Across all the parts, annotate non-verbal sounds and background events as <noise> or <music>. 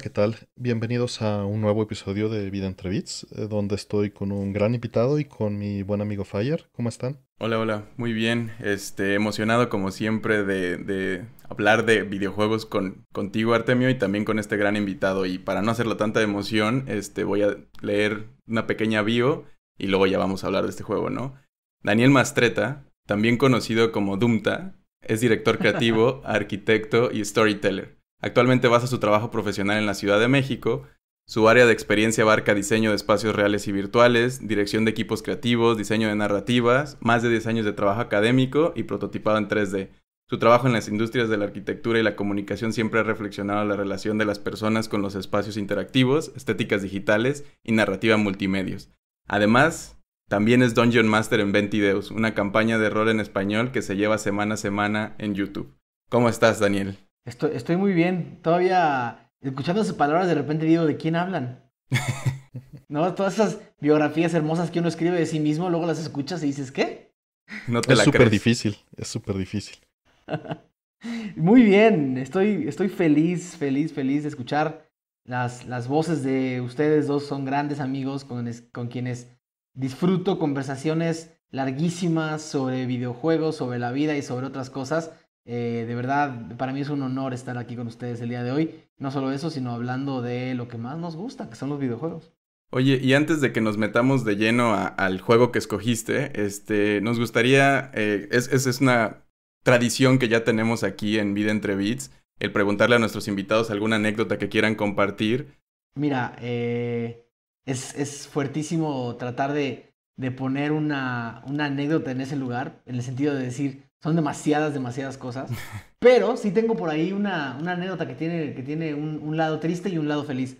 ¿qué tal? Bienvenidos a un nuevo episodio de Vida entre Bits, eh, donde estoy con un gran invitado y con mi buen amigo Fire. ¿Cómo están? Hola, hola, muy bien. Este, emocionado como siempre de, hablar de videojuegos con, contigo, Artemio, y también con este gran invitado. Y para no hacerlo tanta emoción, este, voy a leer una pequeña bio y luego ya vamos a hablar de este juego, ¿no? Daniel Mastreta, también conocido como Dumta, es director creativo, <laughs> arquitecto y storyteller. Actualmente basa su trabajo profesional en la Ciudad de México. Su área de experiencia abarca diseño de espacios reales y virtuales, dirección de equipos creativos, diseño de narrativas, más de 10 años de trabajo académico y prototipado en 3D. Su trabajo en las industrias de la arquitectura y la comunicación siempre ha reflexionado la relación de las personas con los espacios interactivos, estéticas digitales y narrativa multimedios. Además, también es Dungeon Master en Ventideus, una campaña de rol en español que se lleva semana a semana en YouTube. ¿Cómo estás, Daniel? Estoy, muy bien. Todavía escuchando sus palabras, de repente digo, ¿de quién hablan? <laughs> ¿No? Todas esas biografías hermosas que uno escribe de sí mismo, luego las escuchas y dices, ¿qué? No es súper difícil, es súper difícil. <laughs> Muy bien, estoy, estoy feliz, feliz, feliz de escuchar las, las voces de ustedes dos. Son grandes amigos con quienes disfruto conversaciones larguísimas sobre videojuegos, sobre la vida y sobre otras cosas. Eh, de verdad, para mí es un honor estar aquí con ustedes el día de hoy. No solo eso, sino hablando de lo que más nos gusta, que son los videojuegos. Oye, y antes de que nos metamos de lleno al juego que escogiste, este, nos gustaría, eh, es, una tradición que ya tenemos aquí en Vida entre Beats, el preguntarle a nuestros invitados alguna anécdota que quieran compartir. Mira, eh, es, fuertísimo tratar de, de poner una, una anécdota en ese lugar, en el sentido de decir, son demasiadas, demasiadas cosas. <laughs> Pero sí tengo por ahí una, anécdota que tiene, que tiene un, lado triste y un lado feliz.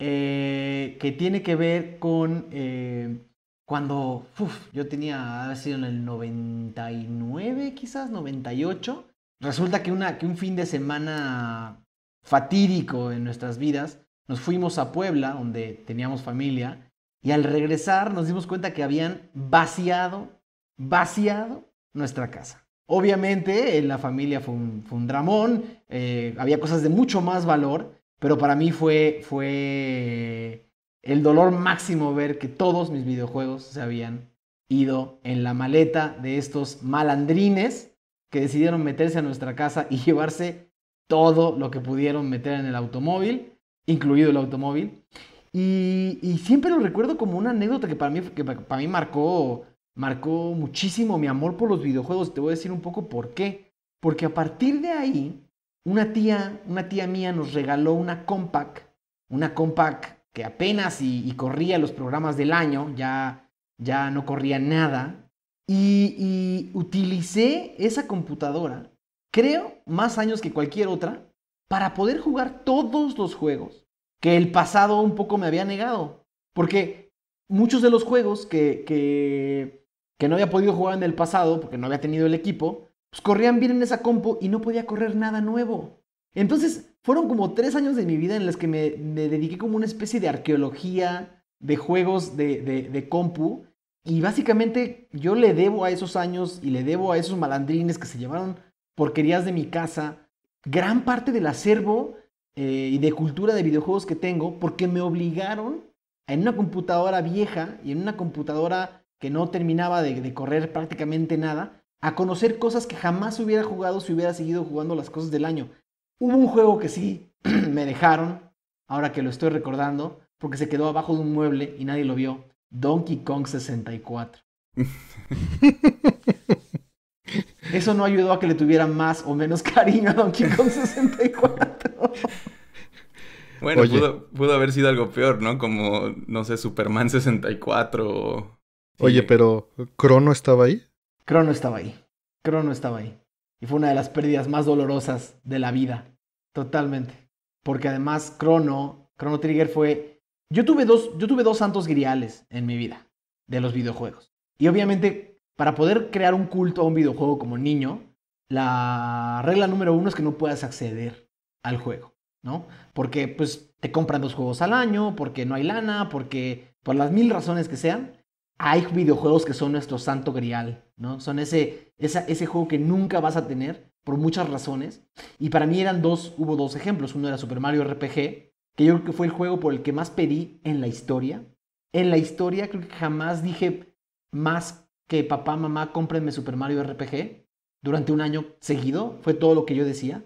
Eh, que tiene que ver con eh, cuando yo tenía, ha sido en el 99 quizás, 98. Resulta que, una, que un fin de semana fatídico en nuestras vidas, nos fuimos a Puebla, donde teníamos familia, y al regresar nos dimos cuenta que habían vaciado, vaciado nuestra casa. Obviamente, en la familia fue un, fue dramón, eh, había cosas de mucho más valor, pero para mí fue, fue el dolor máximo ver que todos mis videojuegos se habían ido en la maleta de estos malandrines que decidieron meterse a nuestra casa y llevarse todo lo que pudieron meter en el automóvil, incluido el automóvil. Y, siempre lo recuerdo como una anécdota que para mí, que para mí marcó marcó muchísimo mi amor por los videojuegos. Te voy a decir un poco por qué. Porque a partir de ahí, una tía, una tía mía nos regaló una compact, una compact que apenas y, corría los programas del año, ya, ya no corría nada. Y, y utilicé esa computadora, creo, más años que cualquier otra, para poder jugar todos los juegos que el pasado un poco me había negado. Porque muchos de los juegos que, que que no había podido jugar en el pasado porque no había tenido el equipo, pues corrían bien en esa compu y no podía correr nada nuevo. Entonces, fueron como tres años de mi vida en los que me, dediqué como una especie de arqueología de juegos de, de, compu. Y básicamente yo le debo a esos años y le debo a esos malandrines que se llevaron porquerías de mi casa, gran parte del acervo eh, y de cultura de videojuegos que tengo, porque me obligaron en una computadora vieja y en una computadora que no terminaba de, correr prácticamente nada, a conocer cosas que jamás hubiera jugado si hubiera seguido jugando las cosas del año. Hubo un juego que sí <clears throat> me dejaron, ahora que lo estoy recordando, porque se quedó abajo de un mueble y nadie lo vio. Donkey Kong 64. <laughs> Eso no ayudó a que le tuviera más o menos cariño a Donkey Kong 64. Bueno, pudo, pudo, haber sido algo peor, ¿no? Como, no sé, Superman 64 o Oye, pero ¿Crono estaba ahí? Crono estaba ahí. Crono estaba ahí. Y fue una de las pérdidas más dolorosas de la vida. Totalmente. Porque además Crono, Crono Trigger fue... Yo tuve dos, yo tuve dos santos griales en mi vida de los videojuegos. Y obviamente, para poder crear un culto a un videojuego como niño, la regla número uno es que no puedas acceder al juego, ¿no? Porque pues te compran dos juegos al año, porque no hay lana, porque por las mil razones que sean, hay videojuegos que son nuestro santo grial, ¿no? Son ese, ese juego que nunca vas a tener por muchas razones. Y para mí eran dos, hubo dos ejemplos. Uno era Super Mario RPG, que yo creo que fue el juego por el que más pedí en la historia. En la historia creo que jamás dije más que papá, mamá, cómprenme Super Mario RPG. Durante un año seguido fue todo lo que yo decía.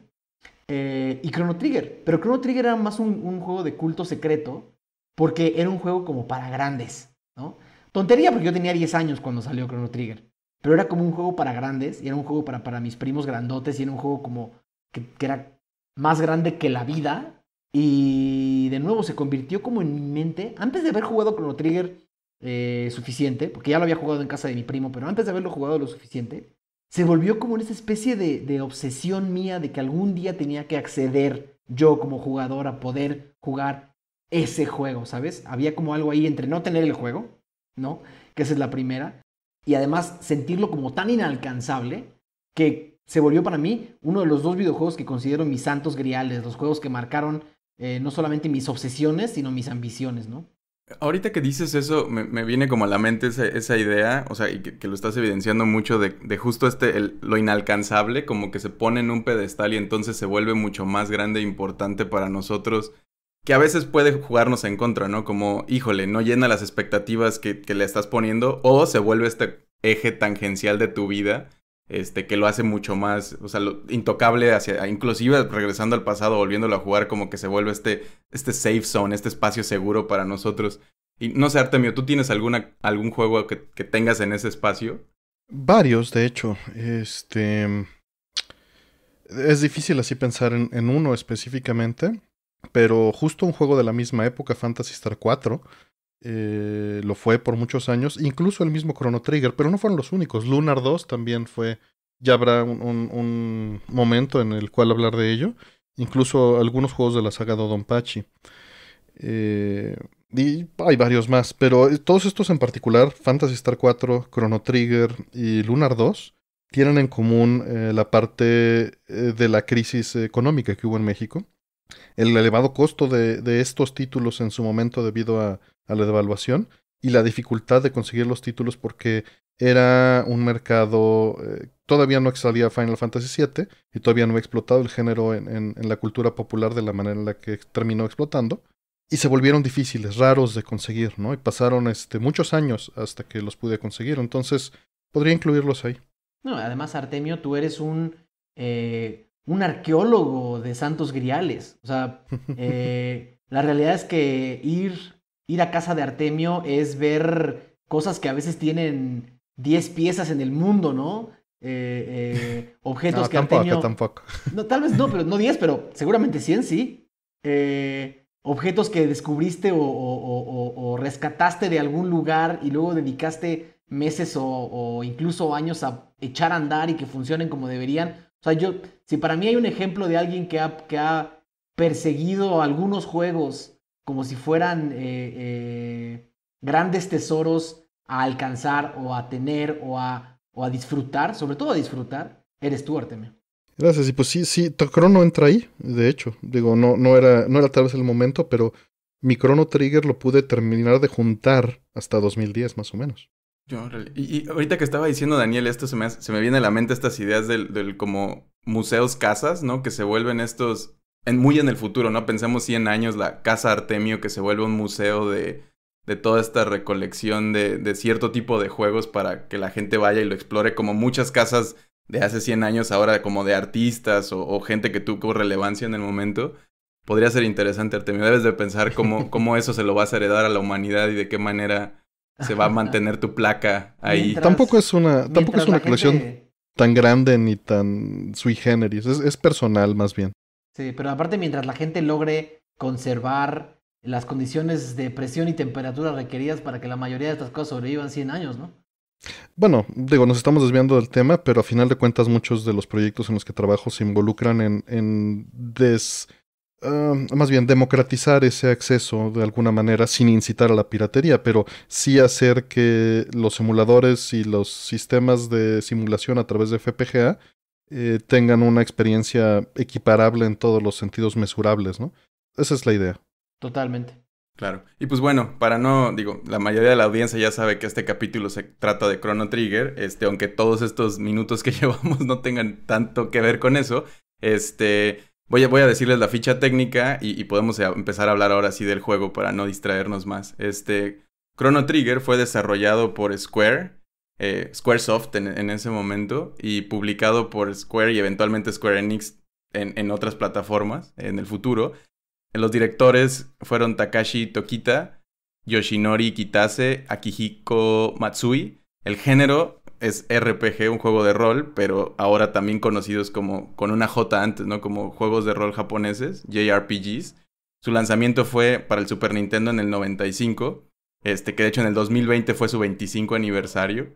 Eh, y Chrono Trigger. Pero Chrono Trigger era más un, un, juego de culto secreto porque era un juego como para grandes, ¿no? Tontería porque yo tenía 10 años cuando salió Chrono Trigger. Pero era como un juego para grandes y era un juego para, para mis primos grandotes y era un juego como que, era más grande que la vida. Y de nuevo se convirtió como en mi mente, antes de haber jugado Chrono Trigger eh, suficiente, porque ya lo había jugado en casa de mi primo, pero antes de haberlo jugado lo suficiente, se volvió como en esa especie de, de, obsesión mía de que algún día tenía que acceder yo como jugador a poder jugar ese juego, ¿sabes? Había como algo ahí entre no tener el juego ¿no? Que esa es la primera. Y además sentirlo como tan inalcanzable que se volvió para mí uno de los dos videojuegos que considero mis santos griales, los juegos que marcaron eh, no solamente mis obsesiones, sino mis ambiciones, ¿no? Ahorita que dices eso, me, viene como a la mente esa, idea, o sea, y que, lo estás evidenciando mucho de, justo este, lo inalcanzable, como que se pone en un pedestal y entonces se vuelve mucho más grande e importante para nosotros que a veces puede jugarnos en contra, ¿no? Como, híjole, no llena las expectativas que, que, le estás poniendo o se vuelve este eje tangencial de tu vida, este, que lo hace mucho más, o sea, intocable hacia, inclusive regresando al pasado, volviéndolo a jugar, como que se vuelve este, este safe zone, este espacio seguro para nosotros. Y no sé, Artemio, ¿tú tienes alguna, algún juego que, tengas en ese espacio? Varios, de hecho. Este... Es difícil así pensar en uno específicamente. Pero justo un juego de la misma época, Fantasy Star 4, eh, lo fue por muchos años, incluso el mismo Chrono Trigger, pero no fueron los únicos. Lunar 2 también fue, ya habrá un, momento en el cual hablar de ello, incluso algunos juegos de la saga Dodonpachi. Eh, y hay varios más, pero todos estos en particular, Fantasy Star 4, Chrono Trigger y Lunar 2, tienen en común eh, la parte eh, de la crisis económica que hubo en México el elevado costo de, estos títulos en su momento debido a, la devaluación y la dificultad de conseguir los títulos porque era un mercado, eh, todavía no salía Final Fantasy VII y todavía no explotado el género en, la cultura popular de la manera en la que terminó explotando. Y se volvieron difíciles, raros de conseguir, ¿no? Y pasaron este, muchos años hasta que los pude conseguir. Entonces, podría incluirlos ahí. No, además, Artemio, tú eres un eh, un arqueólogo de santos griales. O sea, <laughs> eh, la realidad es que ir, ir a casa de Artemio es ver cosas que a veces tienen 10 piezas en el mundo, ¿no? Eh, eh, objetos no, que tampoco, tampoco. No, tal vez no, pero no 10, pero seguramente 100 sí. objetos que descubriste o, o, rescataste de algún lugar y luego dedicaste meses o, incluso años a echar a andar y que funcionen como deberían. O sea, yo, si para mí hay un ejemplo de alguien que ha, que ha perseguido algunos juegos como si fueran eh, eh, grandes tesoros a alcanzar o a tener o a, disfrutar, sobre todo a disfrutar, eres tú, Artemio. Gracias, y pues sí, sí, tu crono entra ahí, de hecho. Digo, no, no, era, no era tal vez el momento, pero mi crono trigger lo pude terminar de juntar hasta 2010, más o menos y, ahorita que estaba diciendo Daniel, esto se me, se me viene a la mente estas ideas del, del, como museos casas, ¿no? Que se vuelven estos, en, muy en el futuro, ¿no? Pensemos 100 años, la Casa Artemio, que se vuelve un museo de, de toda esta recolección de, de, cierto tipo de juegos para que la gente vaya y lo explore, como muchas casas de hace 100 años ahora, como de artistas o, gente que tuvo relevancia en el momento. Podría ser interesante, Artemio. Debes de pensar cómo, <laughs> cómo eso se lo vas a heredar a la humanidad y de qué manera se va a <laughs> mantener tu placa ahí. tampoco es una, tampoco es colección tan grande ni tan sui generis, es, personal más bien. Sí, pero aparte mientras la gente logre conservar las condiciones de presión y temperatura requeridas para que la mayoría de estas cosas sobrevivan 100 años, ¿no? Bueno, digo, nos estamos desviando del tema, pero a final de cuentas muchos de los proyectos en los que trabajo se involucran en, en des Ah, más bien democratizar ese acceso de alguna manera sin incitar a la piratería, pero sí hacer que los emuladores y los sistemas de simulación a través de FPGA eh, tengan una experiencia equiparable en todos los sentidos mesurables, ¿no? Esa es la idea. Totalmente. Claro. Y pues bueno, para no, digo, la mayoría de la audiencia ya sabe que este capítulo se trata de Chrono Trigger, este, aunque todos estos minutos que <laughs> llevamos no tengan tanto que ver con eso, este, Voy a, decirles la ficha técnica y, podemos empezar a hablar ahora sí del juego para no distraernos más. Este, Chrono Trigger fue desarrollado por Square, eh, Squaresoft en, ese momento, y publicado por Square y eventualmente Square Enix en, en otras plataformas en el futuro. Los directores fueron Takashi Tokita, Yoshinori Kitase, Akihiko Matsui. El género es RPG, un juego de rol, pero ahora también conocidos como con una J antes, ¿no? Como juegos de rol japoneses, JRPGs. Su lanzamiento fue para el Super Nintendo en el 95, este, que de hecho en el 2020 fue su 25 aniversario.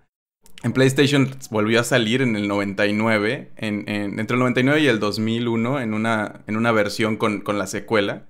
En PlayStation volvió a salir en el 99, en, entre el 99 y el 2001, en una, en una versión con, con la secuela.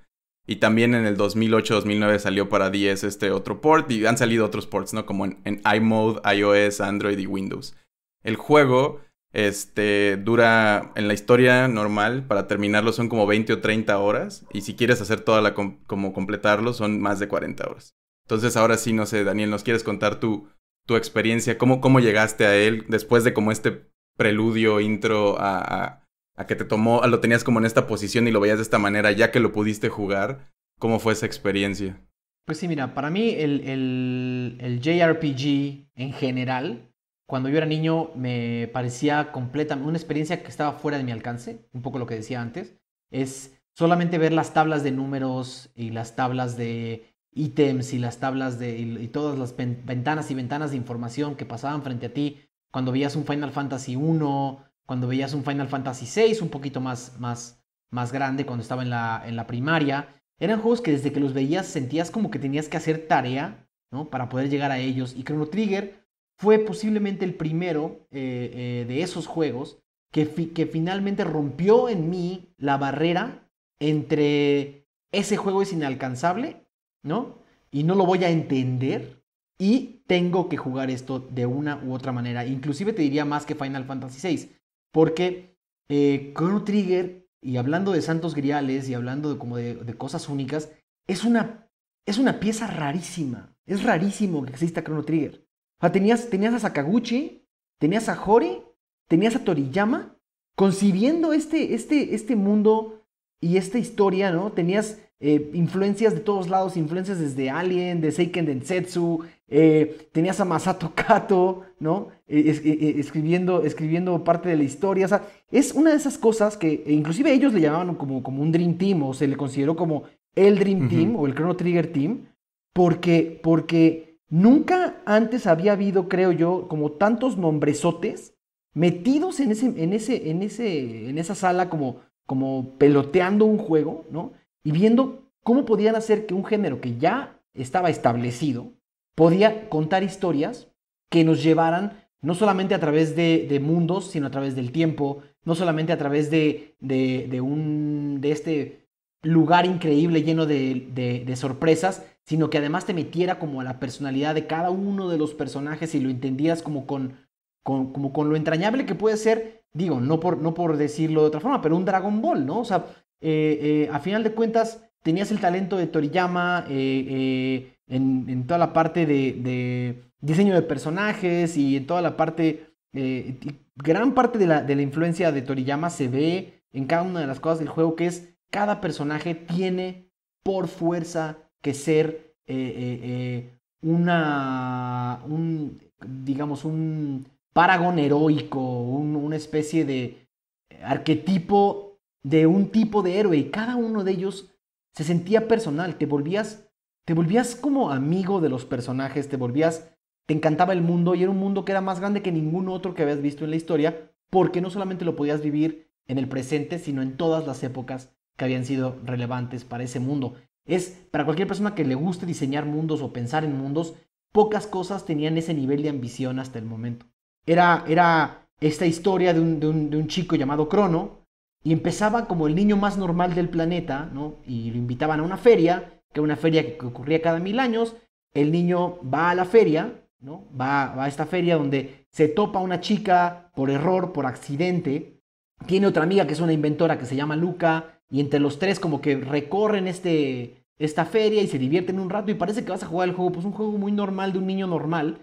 Y también en el 2008-2009 salió para 10 este otro port y han salido otros ports, ¿no? Como en, iMode, iOS, Android y Windows. El juego este, dura en la historia normal, para terminarlo son como 20 o 30 horas y si quieres hacer toda la, como completarlo son más de 40 horas. Entonces ahora sí, no sé, Daniel, ¿nos quieres contar tu, tu experiencia? ¿Cómo, ¿Cómo llegaste a él después de como este preludio, intro a a que te tomó, lo tenías como en esta posición y lo veías de esta manera, ya que lo pudiste jugar, ¿cómo fue esa experiencia? Pues sí, mira, para mí el, el, el JRPG en general, cuando yo era niño me parecía completa, una experiencia que estaba fuera de mi alcance, un poco lo que decía antes, es solamente ver las tablas de números y las tablas de ítems y las tablas de y, todas las ventanas y ventanas de información que pasaban frente a ti cuando veías un Final Fantasy 1 cuando veías un Final Fantasy VI, un poquito más, más, más grande, cuando estaba en la, en la primaria. Eran juegos que desde que los veías sentías como que tenías que hacer tarea, ¿no? Para poder llegar a ellos. Y Chrono Trigger fue posiblemente el primero eh, eh, de esos juegos que, que finalmente rompió en mí la barrera entre ese juego es inalcanzable, ¿no? Y no lo voy a entender y tengo que jugar esto de una u otra manera. Inclusive te diría más que Final Fantasy VI. Porque eh, Chrono Trigger, y hablando de santos griales y hablando de, como de, cosas únicas, es una, es una pieza rarísima. Es rarísimo que exista Chrono Trigger. O tenías, tenías a Sakaguchi, tenías a Jori, tenías a Toriyama, concibiendo este, este, este mundo y esta historia, ¿no? Tenías eh, influencias de todos lados, influencias desde Alien, de Seiken Densetsu, eh, tenías a Masato Kato, ¿no? E, e, e, escribiendo, escribiendo parte de la historia, o sea, es una de esas cosas que inclusive ellos le llamaban como, como un Dream Team, o se le consideró como el Dream Team o el Chrono Trigger Team, porque, porque nunca antes había habido, creo yo, como tantos nombresotes metidos en, ese, en, ese, en, ese, en esa sala como, como peloteando un juego, ¿no? y viendo cómo podían hacer que un género que ya estaba establecido podía contar historias que nos llevaran no solamente a través de, de mundos, sino a través del tiempo, no solamente a través de, de, de un, de este lugar increíble lleno de, sorpresas, sino que además te metiera como a la personalidad de cada uno de los personajes y lo entendías como con, como con lo entrañable que puede ser, digo, no por, no por decirlo de otra forma, pero un Dragon Ball, ¿no? O sea, eh, eh, a final de cuentas, tenías el talento de Toriyama eh, en, toda la parte de, diseño de personajes y en toda la parte, gran parte de la, influencia de Toriyama se ve en cada una de las cosas del juego, que es cada personaje tiene por fuerza que ser una, un, digamos, un paragón heroico, una especie de arquetipo de un tipo de héroe y cada uno de ellos se sentía personal, te volvías, te volvías como amigo de los personajes, te volvías, te encantaba el mundo y era un mundo que era más grande que ningún otro que habías visto en la historia, porque no solamente lo podías vivir en el presente, sino en todas las épocas que habían sido relevantes para ese mundo. Es para cualquier persona que le guste diseñar mundos o pensar en mundos, pocas cosas tenían ese nivel de ambición hasta el momento. Era, era esta historia de un, de un chico llamado Crono, y empezaba como el niño más normal del planeta, ¿no? Y lo invitaban a una feria, que era una feria que ocurría cada mil años. El niño va a la feria, ¿no? Va, a esta feria donde se topa una chica por error, por accidente. Tiene otra amiga que es una inventora que se llama Luca. Y entre los tres como que recorren este, esta feria y se divierten un rato y parece que vas a jugar el juego, pues un juego muy normal de un niño normal.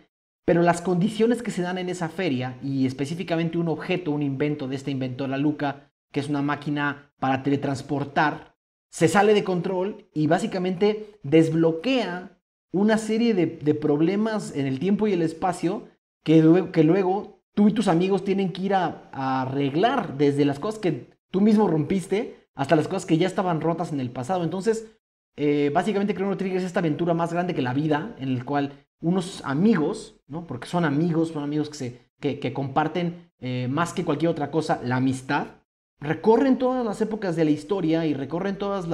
Pero las condiciones que se dan en esa feria, y específicamente un objeto, un invento de esta inventora Luca, que es una máquina para teletransportar, se sale de control y básicamente desbloquea una serie de, problemas en el tiempo y el espacio que, luego tú y tus amigos tienen que ir a, arreglar desde las cosas que tú mismo rompiste hasta las cosas que ya estaban rotas en el pasado. Entonces, eh, básicamente Chrono Trigger es esta aventura más grande que la vida, en el cual unos amigos, ¿no? porque son amigos, son amigos que, se, que, comparten eh, más que cualquier otra cosa la amistad, recorren todas las épocas de la historia y recorren todos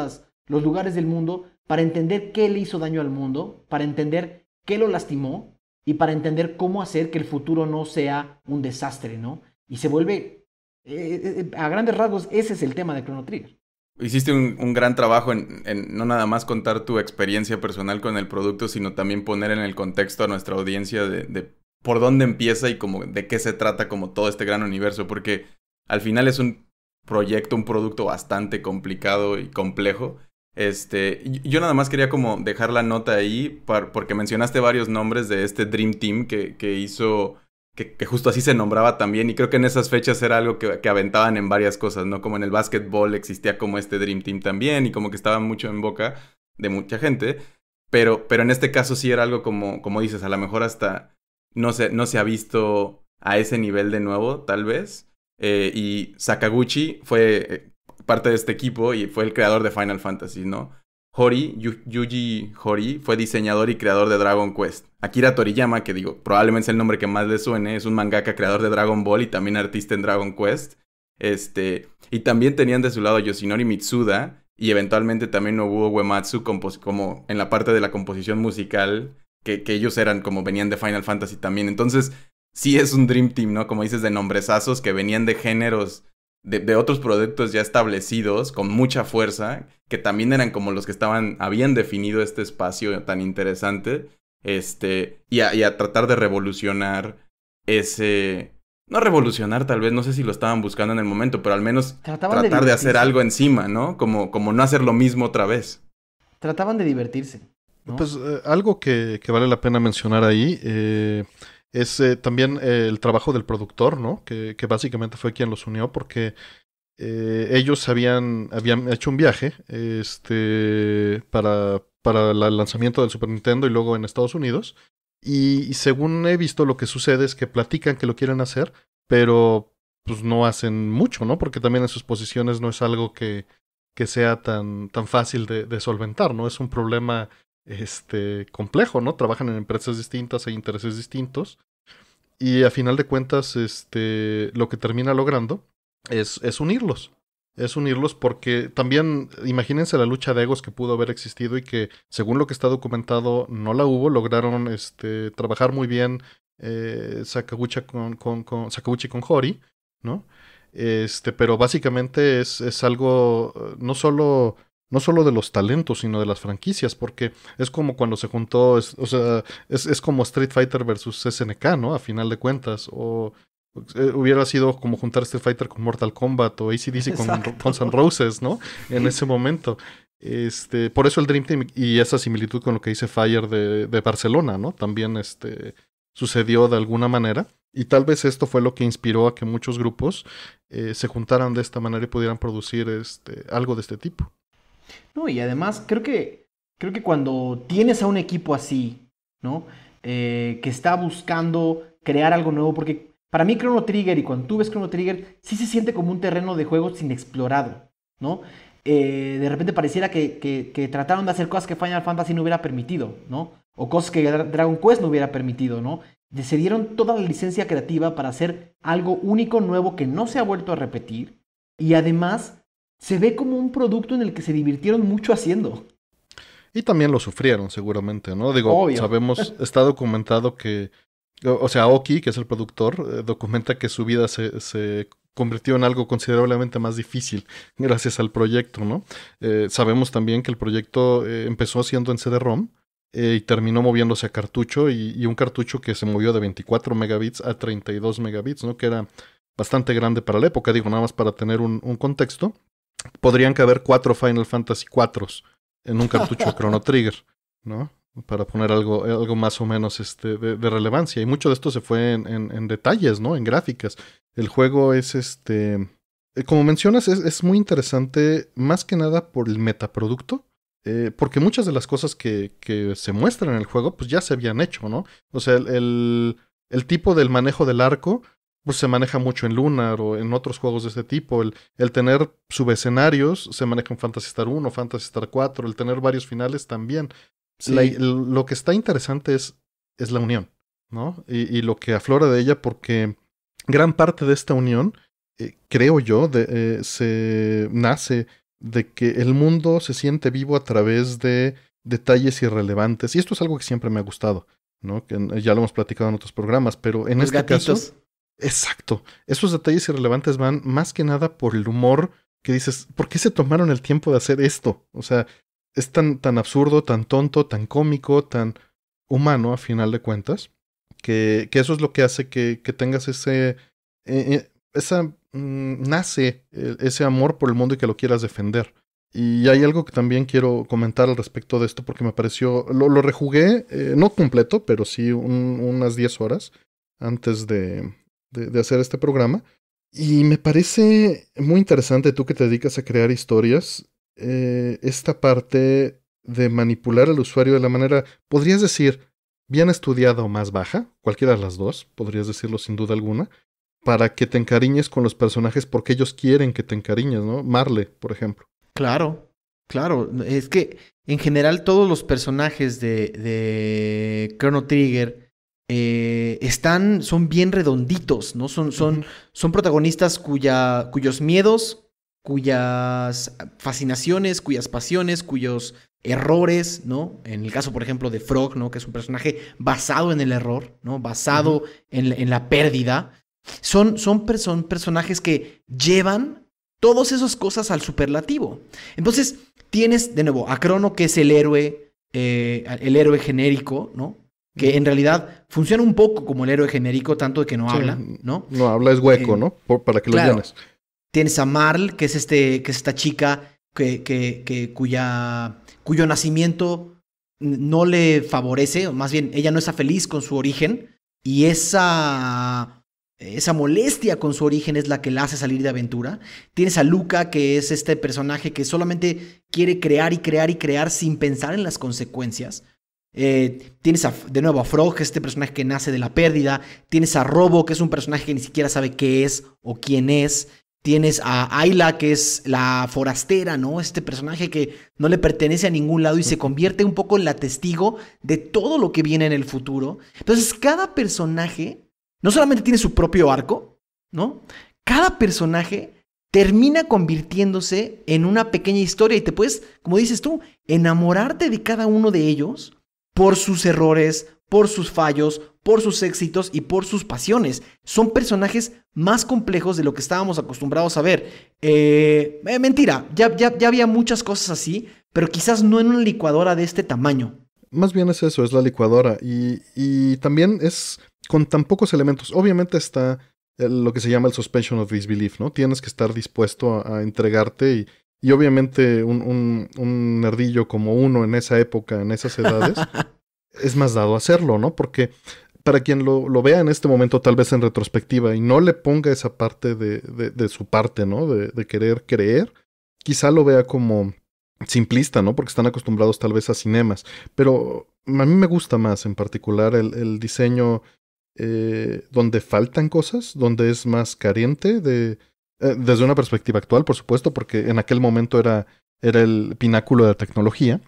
los lugares del mundo para entender qué le hizo daño al mundo, para entender qué lo lastimó y para entender cómo hacer que el futuro no sea un desastre, ¿no? Y se vuelve, eh, eh, eh, a grandes rasgos, ese es el tema de Chrono Trigger. Hiciste un, gran trabajo en, no nada más contar tu experiencia personal con el producto, sino también poner en el contexto a nuestra audiencia de, por dónde empieza y de qué se trata como todo este gran universo, porque al final es un proyecto, un producto bastante complicado y complejo. Este, yo nada más quería como dejar la nota ahí porque mencionaste varios nombres de este Dream Team que, que hizo, que, que, justo así se nombraba también y creo que en esas fechas era algo que, que, aventaban en varias cosas, ¿no? Como en el básquetbol existía como este Dream Team también y como que estaba mucho en boca de mucha gente, pero, pero en este caso sí era algo como, como dices, a lo mejor hasta no se, no se ha visto a ese nivel de nuevo, tal vez. Eh, y Sakaguchi fue eh, parte de este equipo y fue el creador de Final Fantasy, ¿no? Hori, Yuji Hori, fue diseñador y creador de Dragon Quest. Akira Toriyama, que digo, probablemente es el nombre que más le suene, es un mangaka creador de Dragon Ball y también artista en Dragon Quest. Este, y también tenían de su lado Yoshinori Mitsuda y eventualmente también Nobuo Uematsu como en la parte de la composición musical, que ellos eran como venían de Final Fantasy también. Entonces, sí es un Dream Team, ¿no? Como dices, de nombrezazos que venían de géneros, de, otros productos ya establecidos, con mucha fuerza, que también eran como los que estaban, habían definido este espacio tan interesante, este, y a, tratar de revolucionar ese... No revolucionar, tal vez, no sé si lo estaban buscando en el momento, pero al menos Trataban tratar de, hacer algo encima, ¿no? Como, como no hacer lo mismo otra vez. Trataban de divertirse. Pues eh, algo que, que, vale la pena mencionar ahí eh, es eh, también eh, el trabajo del productor, ¿no? Que, básicamente fue quien los unió porque eh, ellos habían, habían hecho un viaje este, para, para el lanzamiento del Super Nintendo y luego en Estados Unidos. Y, según he visto, lo que sucede es que platican que lo quieren hacer, pero pues no hacen mucho, ¿no? Porque también en sus posiciones no es algo que, que sea tan, tan fácil de, de solventar, ¿no? Es un problema este, complejo, ¿no? Trabajan en empresas distintas, hay intereses distintos. Y a final de cuentas, este, lo que termina logrando es, es unirlos. Es unirlos porque también, imagínense la lucha de egos que pudo haber existido y que, según lo que está documentado, no la hubo. Lograron este, trabajar muy bien eh, Sakaguchi con, con, Sakaguchi con Hori, ¿no? Este, pero básicamente es, es algo no solo no solo de los talentos, sino de las franquicias, porque es como cuando se juntó, o sea, es, es como Street Fighter versus SNK, ¿no? A final de cuentas, o eh, hubiera sido como juntar Street Fighter con Mortal Kombat o ACDC con con Roses, ¿no? En ese momento. Este, por eso el Dream Team y esa similitud con lo que dice Fire de, de Barcelona, ¿no? También este, sucedió de alguna manera. Y tal vez esto fue lo que inspiró a que muchos grupos eh, se juntaran de esta manera y pudieran producir este, algo de este tipo. No, y además creo que, creo que cuando tienes a un equipo así, ¿no? Eh, que está buscando crear algo nuevo, porque para mí Chrono Trigger y cuando tú ves Chrono Trigger, sí se siente como un terreno de juegos sin explorado, ¿no? Eh, de repente pareciera que, que, trataron de hacer cosas que Final Fantasy no hubiera permitido, ¿no? O cosas que Dragon Quest no hubiera permitido, ¿no? dieron toda la licencia creativa para hacer algo único, nuevo, que no se ha vuelto a repetir y además se ve como un producto en el que se divirtieron mucho haciendo. Y también lo sufrieron, seguramente, ¿no? Digo, sabemos, <laughs> está documentado que. O sea, Oki, que es el productor, eh, documenta que su vida se, se convirtió en algo considerablemente más difícil gracias al proyecto, ¿no? Eh, sabemos también que el proyecto eh, empezó haciendo en CD-ROM y terminó moviéndose a cartucho y, un cartucho que se movió de 24 megabits a 32 megabits, ¿no? Que era bastante grande para la época, digo, nada más para tener un contexto podrían caber cuatro Final Fantasy IVs en un cartucho Chrono Trigger, ¿no? Para poner algo, algo más o menos este, de, relevancia. Y mucho de esto se fue en, en, detalles, ¿no? En gráficas. El juego es este. Eh, como mencionas, es, muy interesante, más que nada por el metaproducto. Eh, porque muchas de las cosas que, que, se muestran en el juego, pues ya se habían hecho, ¿no? O sea, el, el tipo del manejo del arco pues, se maneja mucho en Lunar o en otros juegos de este tipo. El, el tener subescenarios se maneja en Fantasy Star 1, Fantasy Star 4, el tener varios finales también. lo que está interesante es, es la unión, ¿no? Y, lo que aflora de ella porque gran parte de esta unión, eh, creo yo, de, eh, se nace de que el mundo se siente vivo a través de detalles irrelevantes. Y esto es algo que siempre me ha gustado, ¿no? Que ya lo hemos platicado en otros programas, pero en este caso Exacto. Esos detalles irrelevantes van más que nada por el humor que dices, ¿por qué se tomaron el tiempo de hacer esto? O sea, es tan, tan absurdo, tan tonto, tan cómico, tan humano a final de cuentas, que, que eso es lo que hace que, tengas ese, eh, eh, esa, mm, nace eh, ese amor por el mundo y que lo quieras defender. Y hay algo que también quiero comentar al respecto de esto porque me pareció, lo, lo rejugué, no completo, pero sí unas 10 horas antes de, de, hacer este programa. Y me parece muy interesante tú que te dedicas a crear historias, eh, esta parte de manipular al usuario de la manera, podrías decir, bien estudiada o más baja, cualquiera de las dos, podrías decirlo sin duda alguna, para que te encariñes con los personajes porque ellos quieren que te encariñes, ¿no? Marle, por ejemplo. Claro, claro. Es que en general todos los personajes de, de Chrono Trigger eh, están, son bien redonditos, ¿no? Son, son, son protagonistas cuya, cuyos miedos, cuyas fascinaciones, cuyas pasiones, cuyos errores, ¿no? En el caso, por ejemplo, de Frog, ¿no? Que es un personaje basado en el error, ¿no? Basado en, la pérdida. Son, son, son personajes que llevan todas esas cosas al superlativo. Entonces, tienes de nuevo a Crono, que es el héroe, eh, el héroe genérico, ¿no? que en realidad funciona un poco como el héroe genérico, tanto de que no habla, ¿no? No habla, es hueco, eh, ¿no? para que lo Tienes a Marl, que es este, que es esta chica que, que, que cuya, cuyo nacimiento no le favorece, o más bien ella no está feliz con su origen, y esa, esa molestia con su origen es la que la hace salir de aventura. Tienes a Luca, que es este personaje que solamente quiere crear y crear y crear sin pensar en las consecuencias. Eh, tienes de nuevo a Frog, este personaje que nace de la pérdida. Tienes a Robo, que es un personaje que ni siquiera sabe qué es o quién es. Tienes a Ayla, que es la forastera, ¿no? Este personaje que no le pertenece a ningún lado y se convierte un poco en la testigo de todo lo que viene en el futuro. Entonces, cada personaje no solamente tiene su propio arco, ¿no? Cada personaje termina convirtiéndose en una pequeña historia y te puedes, como dices tú, enamorarte de cada uno de ellos por sus errores, por sus fallos, por sus éxitos y por sus pasiones. Son personajes más complejos de lo que estábamos acostumbrados a ver. Eh, eh, mentira, ya, ya, había muchas cosas así, pero quizás no en una licuadora de este tamaño. Más bien es eso, es la licuadora. Y, también es con tan pocos elementos. Obviamente está lo que se llama el suspension of disbelief, ¿no? Tienes que estar dispuesto a entregarte y y obviamente un, un, un, nerdillo como uno en esa época, en esas edades, <laughs> es más dado hacerlo, ¿no? Porque para quien lo, lo, vea en este momento, tal vez en retrospectiva, y no le ponga esa parte de, de, su parte, ¿no? De, querer creer, quizá lo vea como simplista, ¿no? Porque están acostumbrados tal vez a cinemas. Pero a mí me gusta más en particular el, el diseño eh, donde faltan cosas, donde es más carente de eh, desde una perspectiva actual, por supuesto, porque en aquel momento era, era el pináculo de la tecnología.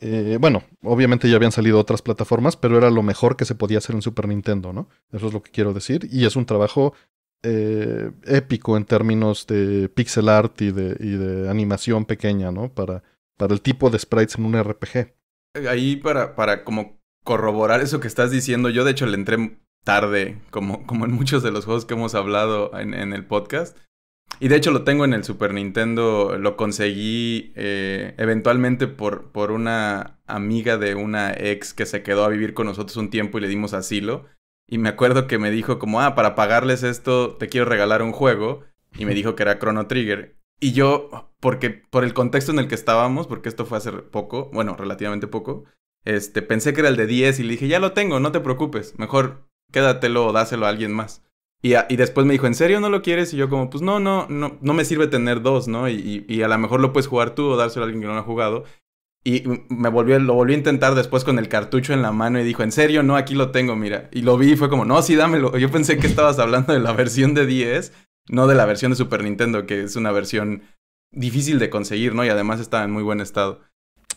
Eh, bueno, obviamente ya habían salido otras plataformas, pero era lo mejor que se podía hacer en Super Nintendo, ¿no? Eso es lo que quiero decir. Y es un trabajo eh, épico en términos de pixel art y de, animación pequeña, ¿no? Para, para, el tipo de sprites en un RPG. Ahí para, como corroborar eso que estás diciendo, yo de hecho le entré tarde, como, como en muchos de los juegos que hemos hablado en, en el podcast. Y de hecho lo tengo en el Super Nintendo, lo conseguí eh, eventualmente por, por una amiga de una ex que se quedó a vivir con nosotros un tiempo y le dimos asilo. Y me acuerdo que me dijo como, ah, para pagarles esto te quiero regalar un juego. Y me dijo que era Chrono Trigger. Y yo, porque por el contexto en el que estábamos, porque esto fue hace poco, bueno, relativamente poco, este, pensé que era el de 10 y le dije, ya lo tengo, no te preocupes, mejor quédatelo o dáselo a alguien más. Y, después me dijo, ¿en serio no lo quieres? Y yo como, pues no, no, no, no me sirve tener dos, ¿no? Y, a lo mejor lo puedes jugar tú o dárselo a alguien que no lo ha jugado. Y me volvió, lo volví a intentar después con el cartucho en la mano y dijo, ¿en serio? No, aquí lo tengo, mira. Y lo vi y fue como, no, sí, dámelo. Yo pensé que estabas hablando de la versión de 10, no de la versión de Super Nintendo, que es una versión difícil de conseguir, ¿no? Y además estaba en muy buen estado.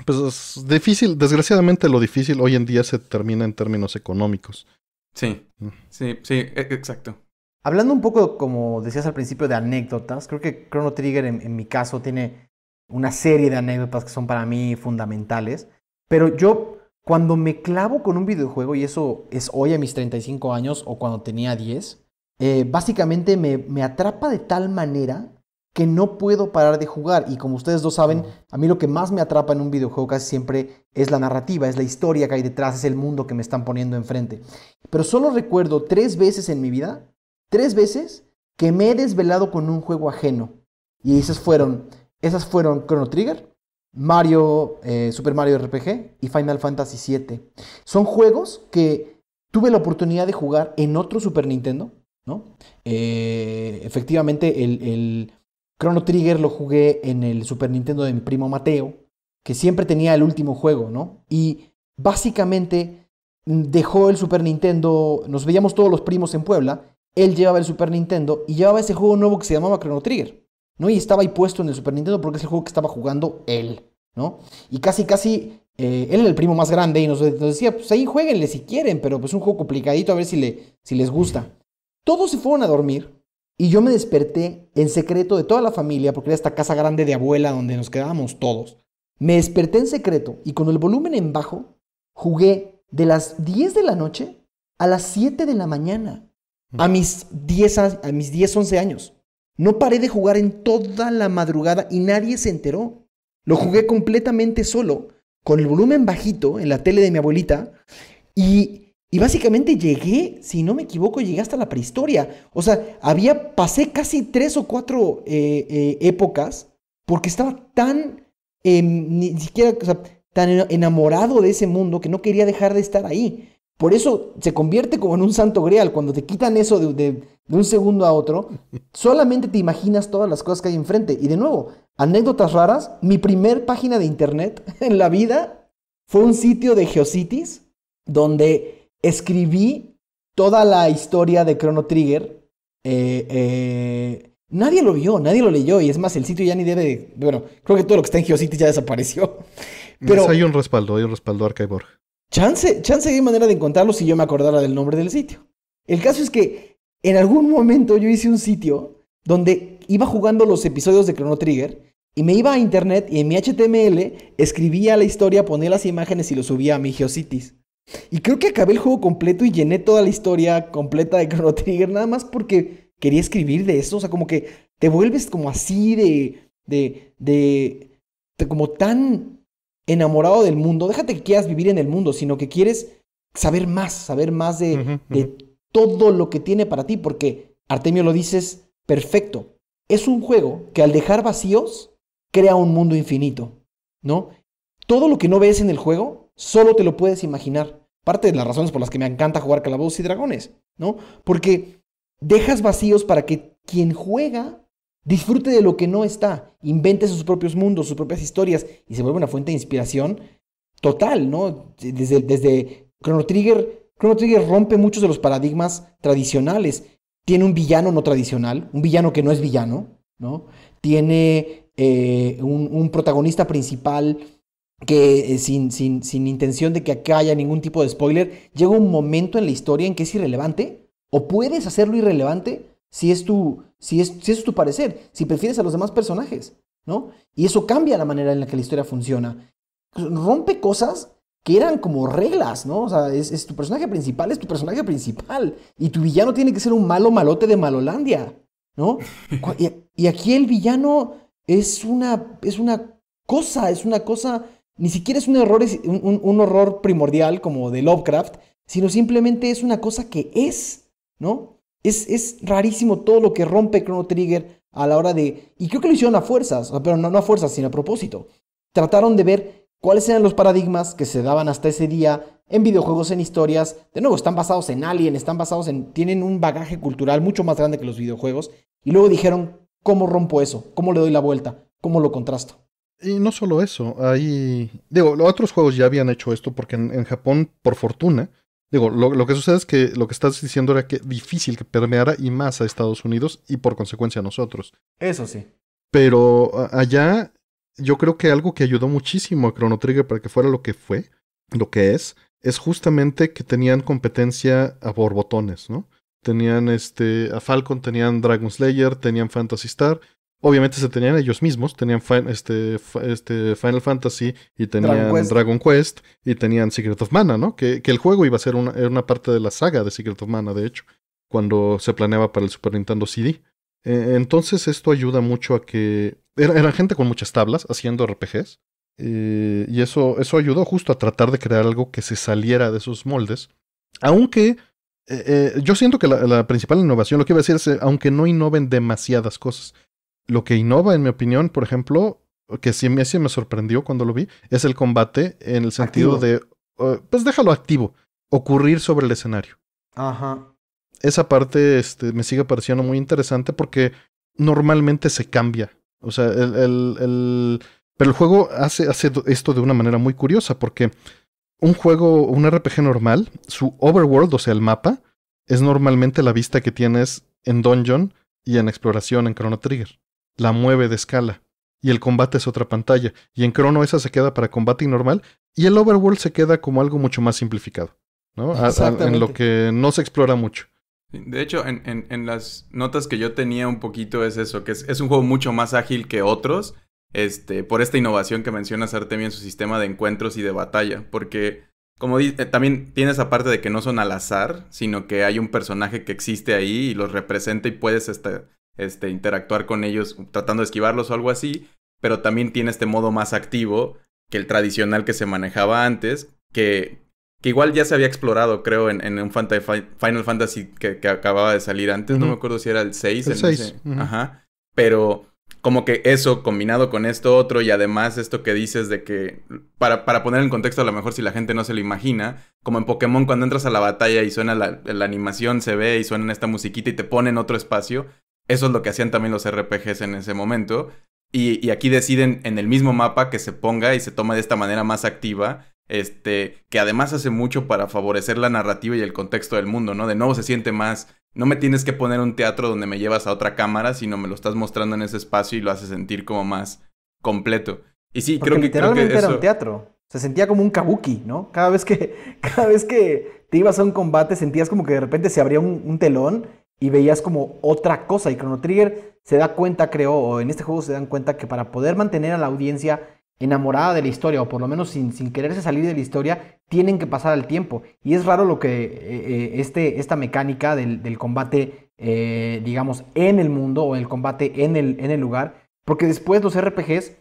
Pues es difícil, desgraciadamente lo difícil hoy en día se termina en términos económicos. Sí, mm. sí, sí, e, exacto. Hablando un poco, como decías al principio, de anécdotas, creo que Chrono Trigger en, mi caso tiene una serie de anécdotas que son para mí fundamentales, pero yo cuando me clavo con un videojuego, y eso es hoy a mis 35 años o cuando tenía 10, eh, básicamente me, me, atrapa de tal manera que no puedo parar de jugar. Y como ustedes dos saben, a mí lo que más me atrapa en un videojuego casi siempre es la narrativa, es la historia que hay detrás, es el mundo que me están poniendo enfrente. Pero solo recuerdo tres veces en mi vida tres veces que me he desvelado con un juego ajeno. Y esas fueron, esas fueron Chrono Trigger, Mario, eh, Super Mario RPG y Final Fantasy VII. Son juegos que tuve la oportunidad de jugar en otro Super Nintendo, ¿no? Eh, efectivamente, el, el Chrono Trigger lo jugué en el Super Nintendo de mi primo Mateo, que siempre tenía el último juego, ¿no? Y básicamente mm, dejó el Super Nintendo, nos veíamos todos los primos en Puebla, él llevaba el Super Nintendo y llevaba ese juego nuevo que se llamaba Chrono Trigger, ¿no? Y estaba ahí puesto en el Super Nintendo porque es el juego que estaba jugando él, ¿no? Y casi, casi, eh, él era el primo más grande y nos, decía, pues ahí jueguenle si quieren, pero pues un juego complicadito a ver si, le, si les gusta. Todos se fueron a dormir y yo me desperté en secreto de toda la familia porque era esta casa grande de abuela donde nos quedábamos todos. Me desperté en secreto y con el volumen en bajo jugué de las 10 de la noche a las 7 de la mañana a mis 10, a mis 10, 11 años. No paré de jugar en toda la madrugada y nadie se enteró. Lo jugué completamente solo, con el volumen bajito en la tele de mi abuelita. Y, y básicamente llegué, si no me equivoco, llegué hasta la prehistoria. O sea, había, pasé casi tres o cuatro eh, eh, épocas porque estaba tan, eh, ni siquiera, tan enamorado de ese mundo que no quería dejar de estar ahí. Por eso se convierte como en un santo grial. Cuando te quitan eso de, un segundo a otro, solamente te imaginas todas las cosas que hay enfrente. Y de nuevo, anécdotas raras. Mi primer página de internet <laughs> en la vida fue un sitio de Geocities donde escribí toda la historia de Chrono Trigger. Eh, eh, nadie lo vio, nadie lo leyó. Y es más, el sitio ya ni debe. Bueno, creo que todo lo que está en Geocities ya desapareció. Pero, hay un respaldo, hay un respaldo Borg. Chance, chance hay manera de encontrarlo si yo me acordara del nombre del sitio. El caso es que en algún momento yo hice un sitio donde iba jugando los episodios de Chrono Trigger y me iba a internet y en mi HTML escribía la historia, ponía las imágenes y lo subía a mi Geocities. Y creo que acabé el juego completo y llené toda la historia completa de Chrono Trigger, nada más porque quería escribir de eso. O sea, como que te vuelves como así de. de. de como tan enamorado del mundo, déjate que quieras vivir en el mundo, sino que quieres saber más, saber más de, todo lo que tiene para ti, porque Artemio lo dices perfecto. Es un juego que al dejar vacíos crea un mundo infinito, ¿no? Todo lo que no ves en el juego solo te lo puedes imaginar. Parte de las razones por las que me encanta jugar Calabozos y Dragones, ¿no? Porque dejas vacíos para que quien juega Disfrute de lo que no está, invente sus propios mundos, sus propias historias y se vuelve una fuente de inspiración total, ¿no? Desde, Chrono Trigger, Chrono Trigger rompe muchos de los paradigmas tradicionales. Tiene un villano no tradicional, un villano que no es villano, ¿no? Tiene eh, un, protagonista principal que eh, sin, sin, sin intención de que acá haya ningún tipo de spoiler, llega un momento en la historia en que es irrelevante o puedes hacerlo irrelevante si es tu, si, es, si es tu parecer, si prefieres a los demás personajes, ¿no? Y eso cambia la manera en la que la historia funciona. Rompe cosas que eran como reglas, ¿no? O sea, es, tu personaje principal, es tu personaje principal. Y tu villano tiene que ser un malo malote de Malolandia, ¿no? <laughs> Y, aquí el villano es una, es una cosa, es una cosa, ni siquiera es un error, un horror primordial como de Lovecraft, sino simplemente es una cosa que es, ¿no? Es, rarísimo todo lo que rompe Chrono Trigger a la hora de... Y creo que lo hicieron a fuerzas, pero no, a fuerzas, sino a propósito. Trataron de ver cuáles eran los paradigmas que se daban hasta ese día en videojuegos, en historias. De nuevo, están basados en Alien, están basados en... tienen un bagaje cultural mucho más grande que los videojuegos. Y luego dijeron, ¿cómo rompo eso? ¿Cómo le doy la vuelta? ¿Cómo lo contrasto? Y no solo eso, ahí... Digo, otros juegos ya habían hecho esto porque en Japón, por fortuna, Digo, lo, que sucede es que lo que estás diciendo era que difícil que permeara y más a Estados Unidos y por consecuencia a nosotros. Eso sí. Pero allá yo creo que algo que ayudó muchísimo a Chrono Trigger para que fuera lo que fue, lo que es, es justamente que tenían competencia a borbotones, ¿no? Tenían este, a Falcon, tenían Dragon Slayer, tenían Fantasy Star, obviamente se tenían ellos mismos, tenían este, este Final Fantasy y tenían Dragon Quest. y tenían Secret of Mana, ¿no? Que, el juego iba a ser una, parte de la saga de Secret of Mana, de hecho, cuando se planeaba para el Super Nintendo CD. E, entonces esto ayuda mucho a que... Era, gente con muchas tablas haciendo RPGs. Eh, y eso, eso ayudó justo a tratar de crear algo que se saliera de esos moldes. Aunque eh, eh, yo siento que la, la, principal innovación, lo que iba a decir es, aunque no innoven demasiadas cosas, lo que innova, en mi opinión, por ejemplo, que sí me, sorprendió cuando lo vi, es el combate en el sentido de, pues déjalo activo, ocurrir sobre el escenario. Ajá. Esa parte este, me sigue pareciendo muy interesante porque normalmente se cambia. O sea, el, Pero el juego hace, hace esto de una manera muy curiosa porque un juego, un RPG normal, su overworld, o sea, el mapa, es normalmente la vista que tienes en Dungeon y en exploración en Chrono Trigger la mueve de escala. Y el combate es otra pantalla. Y en Chrono esa se queda para combate normal. Y el Overworld se queda como algo mucho más simplificado. ¿no? en lo que no se explora mucho. De hecho, en, en, las notas que yo tenía un poquito es eso, que es, es, un juego mucho más ágil que otros, este, por esta innovación que mencionas Artemia en su sistema de encuentros y de batalla, porque como eh, también tiene esa parte de que no son al azar, sino que hay un personaje que existe ahí y los representa y puedes estar este, interactuar con ellos tratando de esquivarlos o algo así, pero también tiene este modo más activo que el tradicional que se manejaba antes, que, igual ya se había explorado, creo, en, un Final Fantasy que, acababa de salir antes, no me acuerdo si era el 6. El, 6. Ajá. Pero como que eso combinado con esto otro y además esto que dices de que, para, poner en contexto a lo mejor si la gente no se lo imagina, como en Pokémon cuando entras a la batalla y suena la, la animación, se ve y suena esta musiquita y te ponen otro espacio, eso es lo que hacían también los RPGs en ese momento. Y, aquí deciden en el mismo mapa que se ponga y se toma de esta manera más activa. Este, que además hace mucho para favorecer la narrativa y el contexto del mundo, ¿no? De nuevo se siente más. No me tienes que poner un teatro donde me llevas a otra cámara, sino me lo estás mostrando en ese espacio y lo hace sentir como más completo. Y sí, creo que. Literalmente era un teatro. Se sentía como un kabuki, ¿no? Cada vez que, <laughs> cada vez que te ibas a un combate, sentías como que de repente se abría un telón y veías como otra cosa. Y Chrono Trigger se da cuenta, creo, o en este juego se dan cuenta que para poder mantener a la audiencia enamorada de la historia, o por lo menos sin, sin quererse salir de la historia, tienen que pasar el tiempo. Y es raro lo que eh, eh, este, esta mecánica del, combate, eh, digamos, en el mundo o el combate en el, en el lugar, porque después los RPGs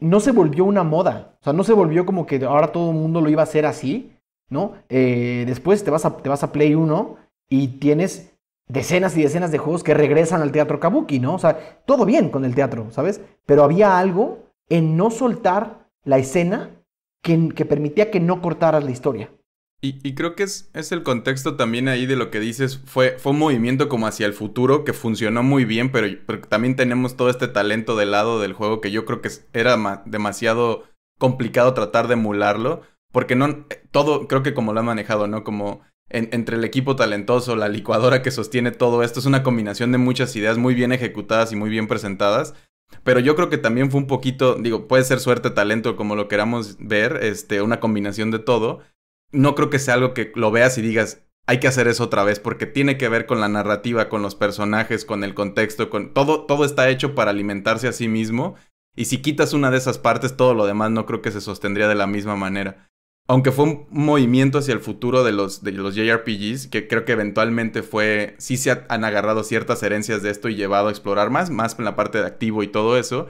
no se volvió una moda, o sea, no se volvió como que ahora todo el mundo lo iba a hacer así, ¿no? después te vas a, te vas a Play 1 y tienes decenas y decenas de juegos que regresan al teatro kabuki, ¿no? O sea, todo bien con el teatro, ¿sabes? Pero había algo en no soltar la escena que, permitía que no cortaras la historia. Y, creo que es, el contexto también ahí de lo que dices, fue, un movimiento como hacia el futuro que funcionó muy bien, pero, también tenemos todo este talento del lado del juego que yo creo que era demasiado complicado tratar de emularlo, porque no, eh, todo, creo que como lo ha manejado, ¿no? Como entre el equipo talentoso, la licuadora que sostiene todo esto, es una combinación de muchas ideas muy bien ejecutadas y muy bien presentadas. Pero yo creo que también fue un poquito, digo, puede ser suerte, talento, como lo queramos ver, este, una combinación de todo. No creo que sea algo que lo veas y digas, hay que hacer eso otra vez, porque tiene que ver con la narrativa, con los personajes, con el contexto, con todo, todo está hecho para alimentarse a sí mismo. Y si quitas una de esas partes, todo lo demás no creo que se sostendría de la misma manera aunque fue un movimiento hacia el futuro de los, de los JRPGs, que creo que eventualmente fue, sí se han agarrado ciertas herencias de esto y llevado a explorar más, más en la parte de activo y todo eso.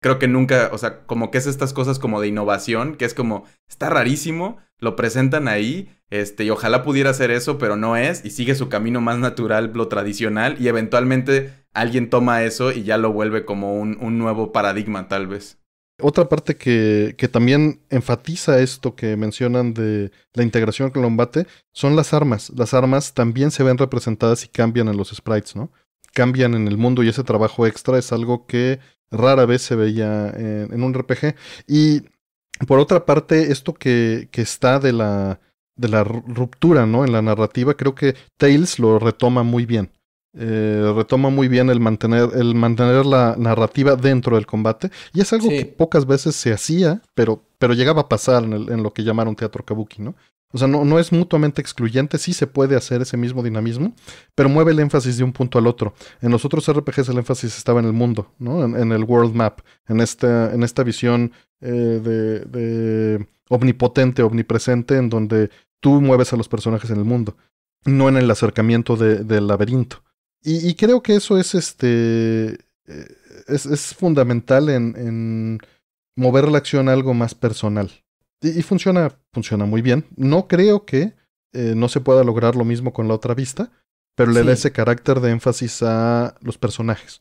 Creo que nunca, o sea, como que es estas cosas como de innovación, que es como, está rarísimo, lo presentan ahí, este, y ojalá pudiera ser eso, pero no es, y sigue su camino más natural, lo tradicional, y eventualmente alguien toma eso y ya lo vuelve como un nuevo paradigma, tal vez. Otra parte que, también enfatiza esto que mencionan de la integración con el combate son las armas. Las armas también se ven representadas y cambian en los sprites, ¿no? Cambian en el mundo y ese trabajo extra es algo que rara vez se veía en, un RPG. Y por otra parte, esto que, que está de la, de la ruptura, ¿no? En la narrativa, creo que Tales lo retoma muy bien. Eh, retoma muy bien el mantener, el mantener la narrativa dentro del combate. Y es algo que pocas veces se hacía, pero, pero llegaba a pasar en, lo que llamaron teatro kabuki, ¿no? O sea, no, no, es mutuamente excluyente, sí se puede hacer ese mismo dinamismo, pero mueve el énfasis de un punto al otro. En los otros RPGs el énfasis estaba en el mundo, ¿no? En, el world map, en esta, en esta visión eh, de, omnipotente, omnipresente, en donde tú mueves a los personajes en el mundo, no en el acercamiento del laberinto. Y, creo que eso es este. Eh, es, es fundamental en, en, mover la acción a algo más personal. Y, funciona, funciona muy bien. No creo que eh, no se pueda lograr lo mismo con la otra vista, pero le da ese carácter de énfasis a los personajes.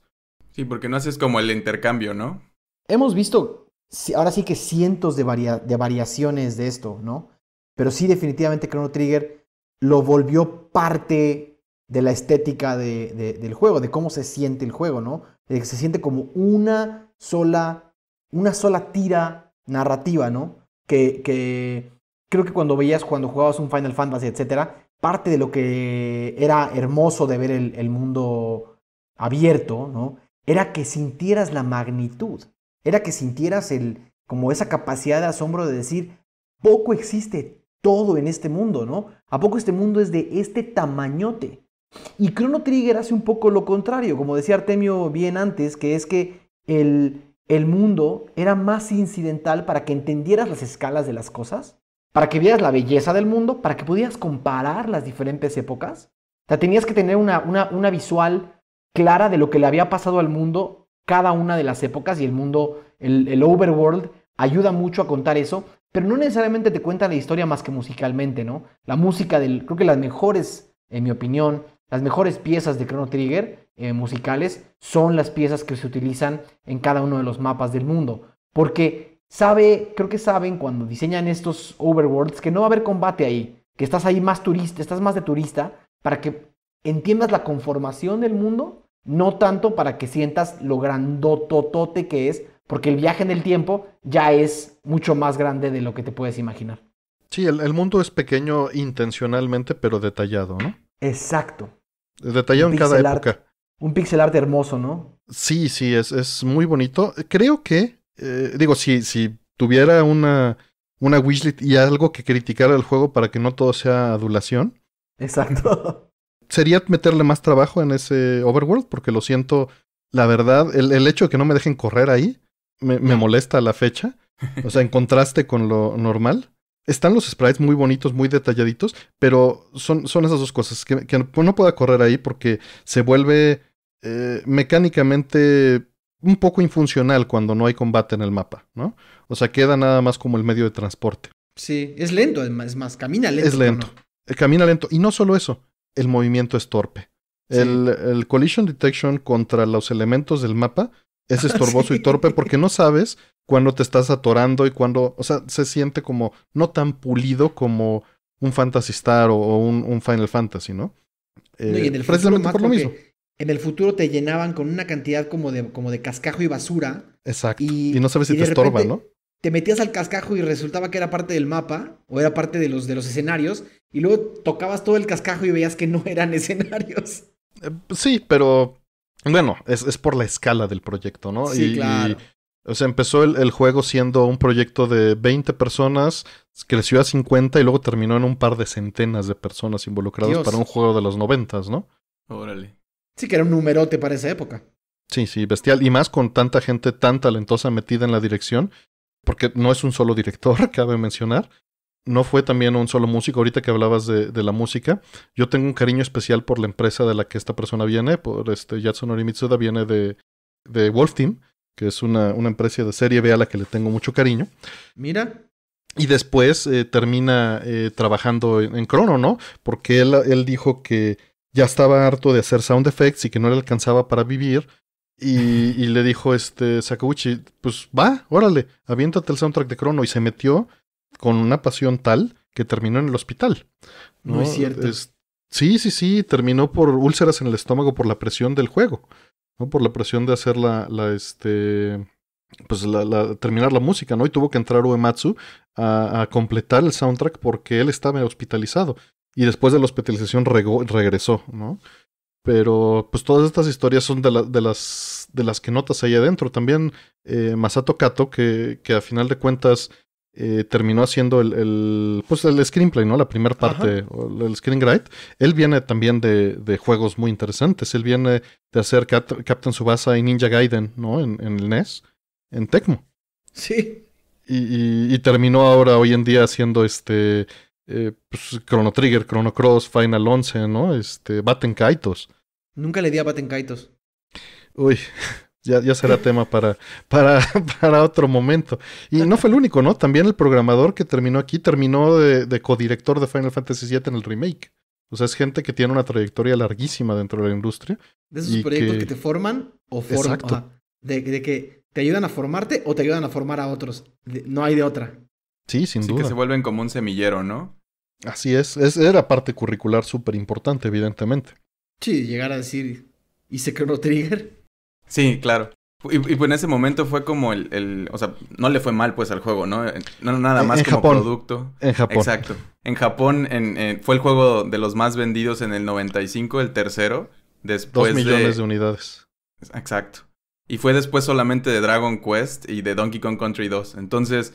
Sí, porque no haces como el intercambio, ¿no? Hemos visto, ahora sí que cientos de, de variaciones de esto, ¿no? Pero sí, definitivamente Chrono Trigger lo volvió parte de la estética del juego, de cómo se siente el juego, ¿no? De que se siente como una sola, una sola tira narrativa, ¿no? Que, creo que cuando veías, cuando jugabas un Final Fantasy, etcétera, parte de lo que era hermoso de ver el, el mundo abierto, ¿no? Era que sintieras la magnitud, era que sintieras el, como esa capacidad de asombro de decir, poco existe todo en este mundo, ¿no? ¿A poco este mundo es de este tamañote? Y Chrono Trigger hace un poco lo contrario, como decía Artemio bien antes, que es que el, el mundo era más incidental para que entendieras las escalas de las cosas, para que vieras la belleza del mundo, para que pudieras comparar las diferentes épocas. O tenías que tener una, una, una visual clara de lo que le había pasado al mundo cada una de las épocas y el mundo, el, el overworld, ayuda mucho a contar eso, pero no necesariamente te cuenta la historia más que musicalmente, ¿no? La música del, creo que las mejores, en mi opinión, las mejores piezas de Chrono Trigger eh, musicales son las piezas que se utilizan en cada uno de los mapas del mundo. Porque sabe, creo que saben cuando diseñan estos overworlds que no va a haber combate ahí, que estás ahí más turista, estás más de turista, para que entiendas la conformación del mundo, no tanto para que sientas lo grandototote que es, porque el viaje en el tiempo ya es mucho más grande de lo que te puedes imaginar. Sí, el, el mundo es pequeño intencionalmente, pero detallado, ¿no? Exacto, Detallado en cada época. Un pixel art hermoso, ¿no? Sí, sí, es, es muy bonito. Creo que, eh, digo, si, si tuviera una, una wishlist y algo que criticara el juego para que no todo sea adulación. Exacto. <laughs> Sería meterle más trabajo en ese Overworld, porque lo siento, la verdad, el, hecho de que no me dejen correr ahí me, me molesta a la fecha. O sea, en contraste con lo normal están los sprites muy bonitos, muy detalladitos, pero son, son esas dos cosas, que, no pueda correr ahí porque se vuelve eh, mecánicamente un poco infuncional cuando no hay combate en el mapa, ¿no? O sea, queda nada más como el medio de transporte. Sí, es lento, es más, camina lento. Es lento, eh, camina lento. Y no solo eso, el movimiento es torpe. el collision detection contra los elementos del mapa es <laughs> estorboso y torpe porque no sabes cuándo te estás atorando y cuándo, o sea, se siente como no tan pulido como un Fantasy Star o, un, Final Fantasy, ¿no? y en el eh, futuro, lo mismo. En el futuro te llenaban con una cantidad como de, como de cascajo y basura. Exacto. Y, no sabes si te estorba, ¿no? Te metías al cascajo y resultaba que era parte del mapa o era parte de los, de los escenarios. Y luego tocabas todo el cascajo y veías que no eran <laughs> escenarios. Eh, sí, pero bueno, es, es por la escala del proyecto, ¿no? Sí, y, claro. o sea, empezó el, juego siendo un proyecto de 20 personas, creció a 50 y luego terminó en un par de centenas de personas involucradas para un juego de los 90, ¿no? Órale. Sí, que era un numerote para esa época. Sí, sí, bestial. Y más con tanta gente tan talentosa metida en la dirección, porque no es un solo director, <laughs> cabe mencionar no fue también un solo músico. Ahorita que hablabas de, la música, yo tengo un cariño especial por la empresa de la que esta persona viene, por este Yatsunori Mitsuda, viene de, de Wolf Team, que es una, una, empresa de serie B a la que le tengo mucho cariño. Mira. Y después eh, termina eh, trabajando en, Chrono, Crono, ¿no? Porque él, él dijo que ya estaba harto de hacer sound effects y que no le alcanzaba para vivir. Y, <laughs> le dijo este Sakaguchi pues va, órale, aviéntate el soundtrack de Crono. Y se metió con una pasión tal que terminó en el hospital. No, es cierto. sí, sí, sí, terminó por úlceras en el estómago por la presión del juego, ¿no? Por la presión de hacer la, este, pues la, terminar la música, ¿no? Y tuvo que entrar Uematsu a, completar el soundtrack porque él estaba hospitalizado. Y después de la hospitalización regresó, ¿no? Pero pues todas estas historias son de, de, las, de las que notas ahí adentro. También eh, Masato Kato, que, que a final de cuentas eh, terminó haciendo el, el, pues el screenplay, ¿no? La primera parte, el screenwrite. Él viene también de, de, juegos muy interesantes. Él viene de hacer Captain Subasa y Ninja Gaiden, ¿no? En, en, el NES, en Tecmo. Sí. Y, terminó ahora, hoy en día, haciendo este. Eh, pues, Chrono Trigger, Chrono Cross, Final 11, ¿no? Este, Batten Kaitos. Nunca le di a Batten Kaitos. Uy, <laughs> Ya, ya, será <laughs> tema para, para, <laughs> para, otro momento. Y no fue el único, ¿no? También el programador que terminó aquí terminó de, codirector de Final Fantasy VII en el remake. O sea, es gente que tiene una trayectoria larguísima dentro de la industria. De esos proyectos que... te forman o forman. de, que te ayudan a formarte o te ayudan a formar a otros. no hay de otra. Sí, sin Así duda. que se vuelven como un semillero, ¿no? Así es. es era parte curricular súper importante, evidentemente. Sí, llegar a decir, hice Chrono Trigger. Sí, claro. Y, pues en ese momento fue como el, O sea, no le fue mal pues al juego, ¿no? Eh, no, nada más como producto. En Japón. Exacto. En Japón fue el juego de los más vendidos en el 95, el tercero. Después Dos millones de, unidades. Exacto. Y fue después solamente de Dragon Quest y de Donkey Kong Country 2. Entonces,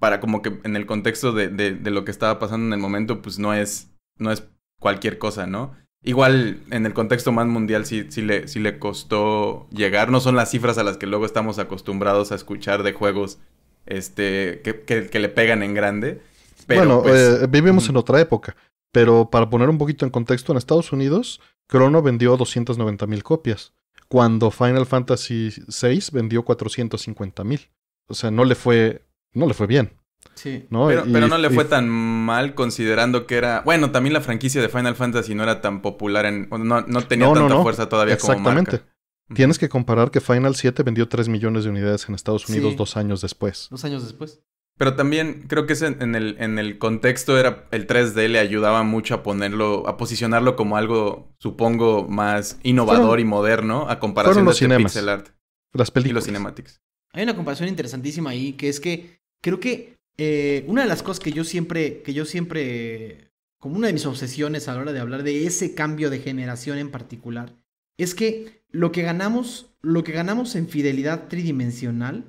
para como que en el contexto de, de, de lo que estaba pasando en el momento, pues no es, no es cualquier cosa, ¿no? Igual en el contexto más mundial sí, le, costó llegar. No son las cifras a las que luego estamos acostumbrados a escuchar de juegos este, que, le pegan en grande. bueno, pues, eh, vivimos en otra época. Pero para poner un poquito en contexto, en Estados Unidos, Chrono vendió 290 mil copias. Cuando Final Fantasy VI vendió 450 mil. O sea, no le fue, no le fue bien. Sí. Pero, no le fue tan mal considerando que era. Bueno, también la franquicia de Final Fantasy no era tan popular en. No, tenía tanta fuerza todavía Exactamente. como Exactamente. Tienes que comparar que Final 7 vendió 3 millones de unidades en Estados Unidos dos años después. Dos años después. Pero también creo que es en, el, en el contexto era el 3D le ayudaba mucho a ponerlo, a posicionarlo como algo, supongo, más innovador y moderno a comparación de este art. Las películas. Y los cinematics. Hay una comparación interesantísima ahí, que es que creo que eh, una de las cosas que yo siempre, que yo siempre, como una de mis obsesiones a la hora de hablar de ese cambio de generación en particular, es que lo que ganamos, lo que ganamos en fidelidad tridimensional,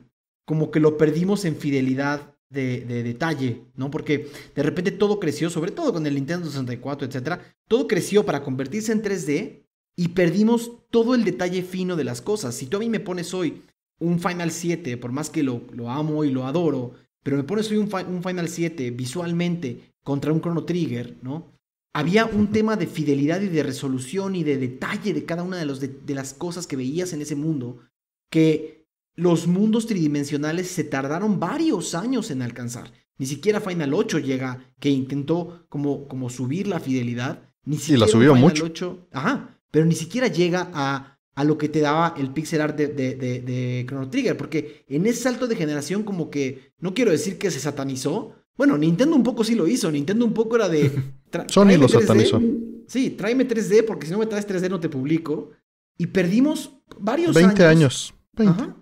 como que lo perdimos en fidelidad de, detalle, ¿no? Porque de repente todo creció, sobre todo con el Nintendo 64, etcétera, todo creció para convertirse en 3D y perdimos todo el detalle fino de las cosas. Si tú a mí me pones hoy un Final 7, por más que lo amo y lo adoro, pero me pones hoy un, Final 7 visualmente contra un Chrono Trigger, ¿no? Había un tema de fidelidad y de resolución y de detalle de cada una de, las cosas que veías en ese mundo que los mundos tridimensionales se tardaron varios años en alcanzar. Ni siquiera Final 8 llega, que intentó como, como subir la fidelidad. Ni siquiera la subió Final mucho. 8, ajá, pero ni siquiera llega a a lo que te daba el pixel art de, de, Chrono Trigger, porque en ese salto de generación como que, no quiero decir que se satanizó, bueno, Nintendo un poco sí lo hizo, Nintendo un poco era de... <laughs> Sony lo satanizó. Sí, tráeme 3D porque si no me traes 3D no te publico. Y perdimos varios 20 años. 20 años. Ajá,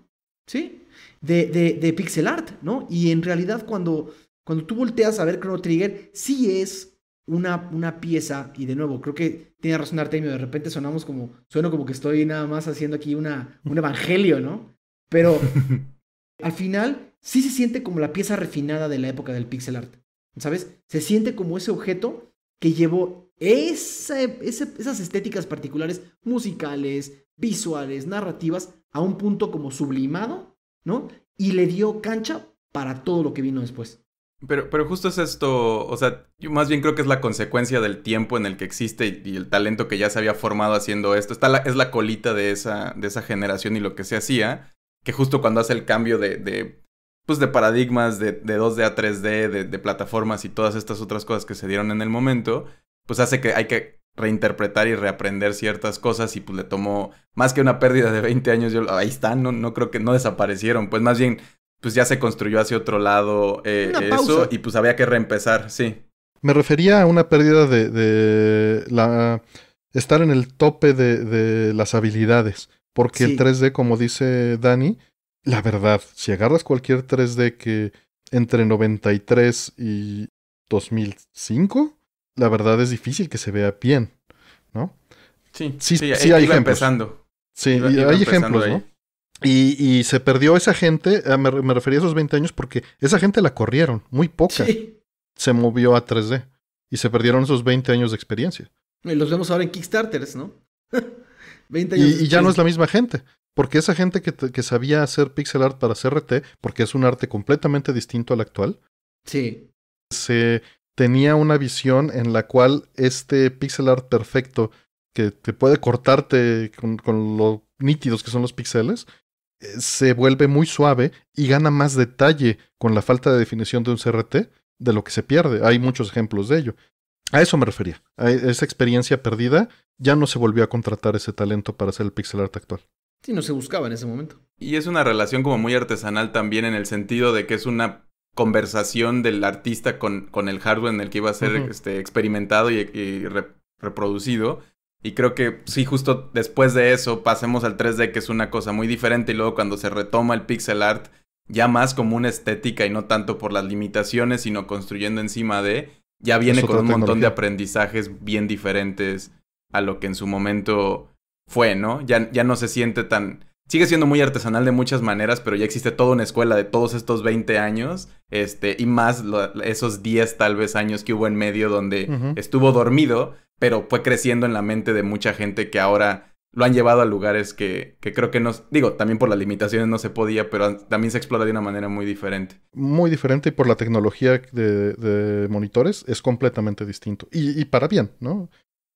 sí, de, pixel art, ¿no? Y en realidad cuando, cuando tú volteas a ver Chrono Trigger, sí es una, una pieza, y de nuevo, creo que tiene razón Artemio, de repente sonamos como, sueno como que estoy nada más haciendo aquí una, un evangelio, ¿no? Pero <laughs> al final sí se siente como la pieza refinada de la época del pixel art, ¿sabes? Se siente como ese objeto que llevó esas estéticas particulares, musicales, visuales, narrativas, a un punto como sublimado, ¿no? Y le dio cancha para todo lo que vino después. Pero, pero justo es esto, o sea, yo más bien creo que es la consecuencia del tiempo en el que existe y, el talento que ya se había formado haciendo esto. Está es la colita de esa, de esa generación y lo que se hacía, que justo cuando hace el cambio de, pues de paradigmas, de, de 2D a 3D, de, plataformas y todas estas otras cosas que se dieron en el momento, pues hace que hay que reinterpretar y reaprender ciertas cosas y pues le tomó más que una pérdida de 20 años, yo, ahí están, no, no creo que no desaparecieron, pues más bien pues ya se construyó hacia otro lado eh, eso y pues había que reempezar, sí. Me refería a una pérdida de, de la estar en el tope de, de las habilidades. Porque el 3D, como dice Dani, la verdad, si agarras cualquier 3D que entre 93 y 2005, la verdad es difícil que se vea bien, ¿no? Sí, sí, sí, sí hay ejemplos. Empezando. Sí, hay ejemplos, ¿no? Y, se perdió esa gente, ah, me, refería a esos 20 años porque esa gente la corrieron, muy poca. Se movió a 3D y se perdieron esos 20 años de experiencia. Y los vemos ahora en Kickstarters, ¿no? 20 <laughs> años y, ya no es la misma gente, porque esa gente que, sabía hacer pixel art para CRT, porque es un arte completamente distinto al actual, sí. se tenía una visión en la cual este pixel art perfecto que te puede cortarte con, lo nítidos que son los píxeles, eh, se vuelve muy suave y gana más detalle con la falta de definición de un CRT de lo que se pierde. Hay muchos ejemplos de ello. A eso me refería. A esa experiencia perdida ya no se volvió a contratar ese talento para hacer el pixel art actual. Sí, no se buscaba en ese momento. Y es una relación como muy artesanal también en el sentido de que es una conversación del artista con, con el hardware en el que iba a ser este, experimentado y, reproducido y creo que sí, justo después de eso pasemos al 3D, que es una cosa muy diferente, y luego cuando se retoma el pixel art, ya más como una estética y no tanto por las limitaciones, sino construyendo encima de, ya viene con un montón de aprendizajes bien diferentes a lo que en su momento fue, ¿no? Ya, ya no se siente tan... Sigue siendo muy artesanal de muchas maneras, pero ya existe toda una escuela de todos estos 20 años, este, y más esos 10 tal vez años que hubo en medio donde estuvo dormido, pero fue creciendo en la mente de mucha gente que ahora lo han llevado a lugares que, creo que no, digo, también por las limitaciones no se podía, pero también se explora de una manera muy diferente. Muy diferente y por la tecnología de, monitores es completamente distinto. Y, para bien, ¿no?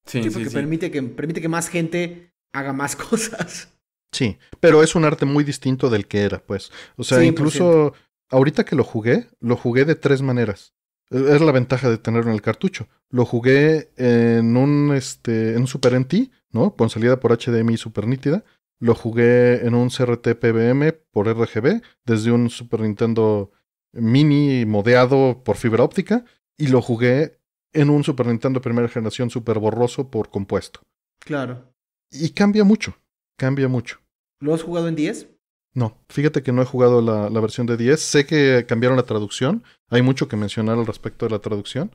Sí, porque Permite, que, permite que más gente haga más <laughs> cosas. Sí, pero es un arte muy distinto del que era, pues. O sea, incluso ahorita que lo jugué, lo jugué de tres maneras. Es la ventaja de tenerlo en el cartucho. Lo jugué en un, este, en Super NT, ¿no? Con salida por HDMI super nítida. Lo jugué en un CRT PBM por RGB, desde un Super Nintendo mini modeado por fibra óptica. Y lo jugué en un Super Nintendo primera generación super borroso por compuesto. Claro. Y cambia mucho, cambia mucho. ¿Lo has jugado en 10? No, fíjate que no he jugado la, versión de 10. Sé que cambiaron la traducción. Hay mucho que mencionar al respecto de la traducción.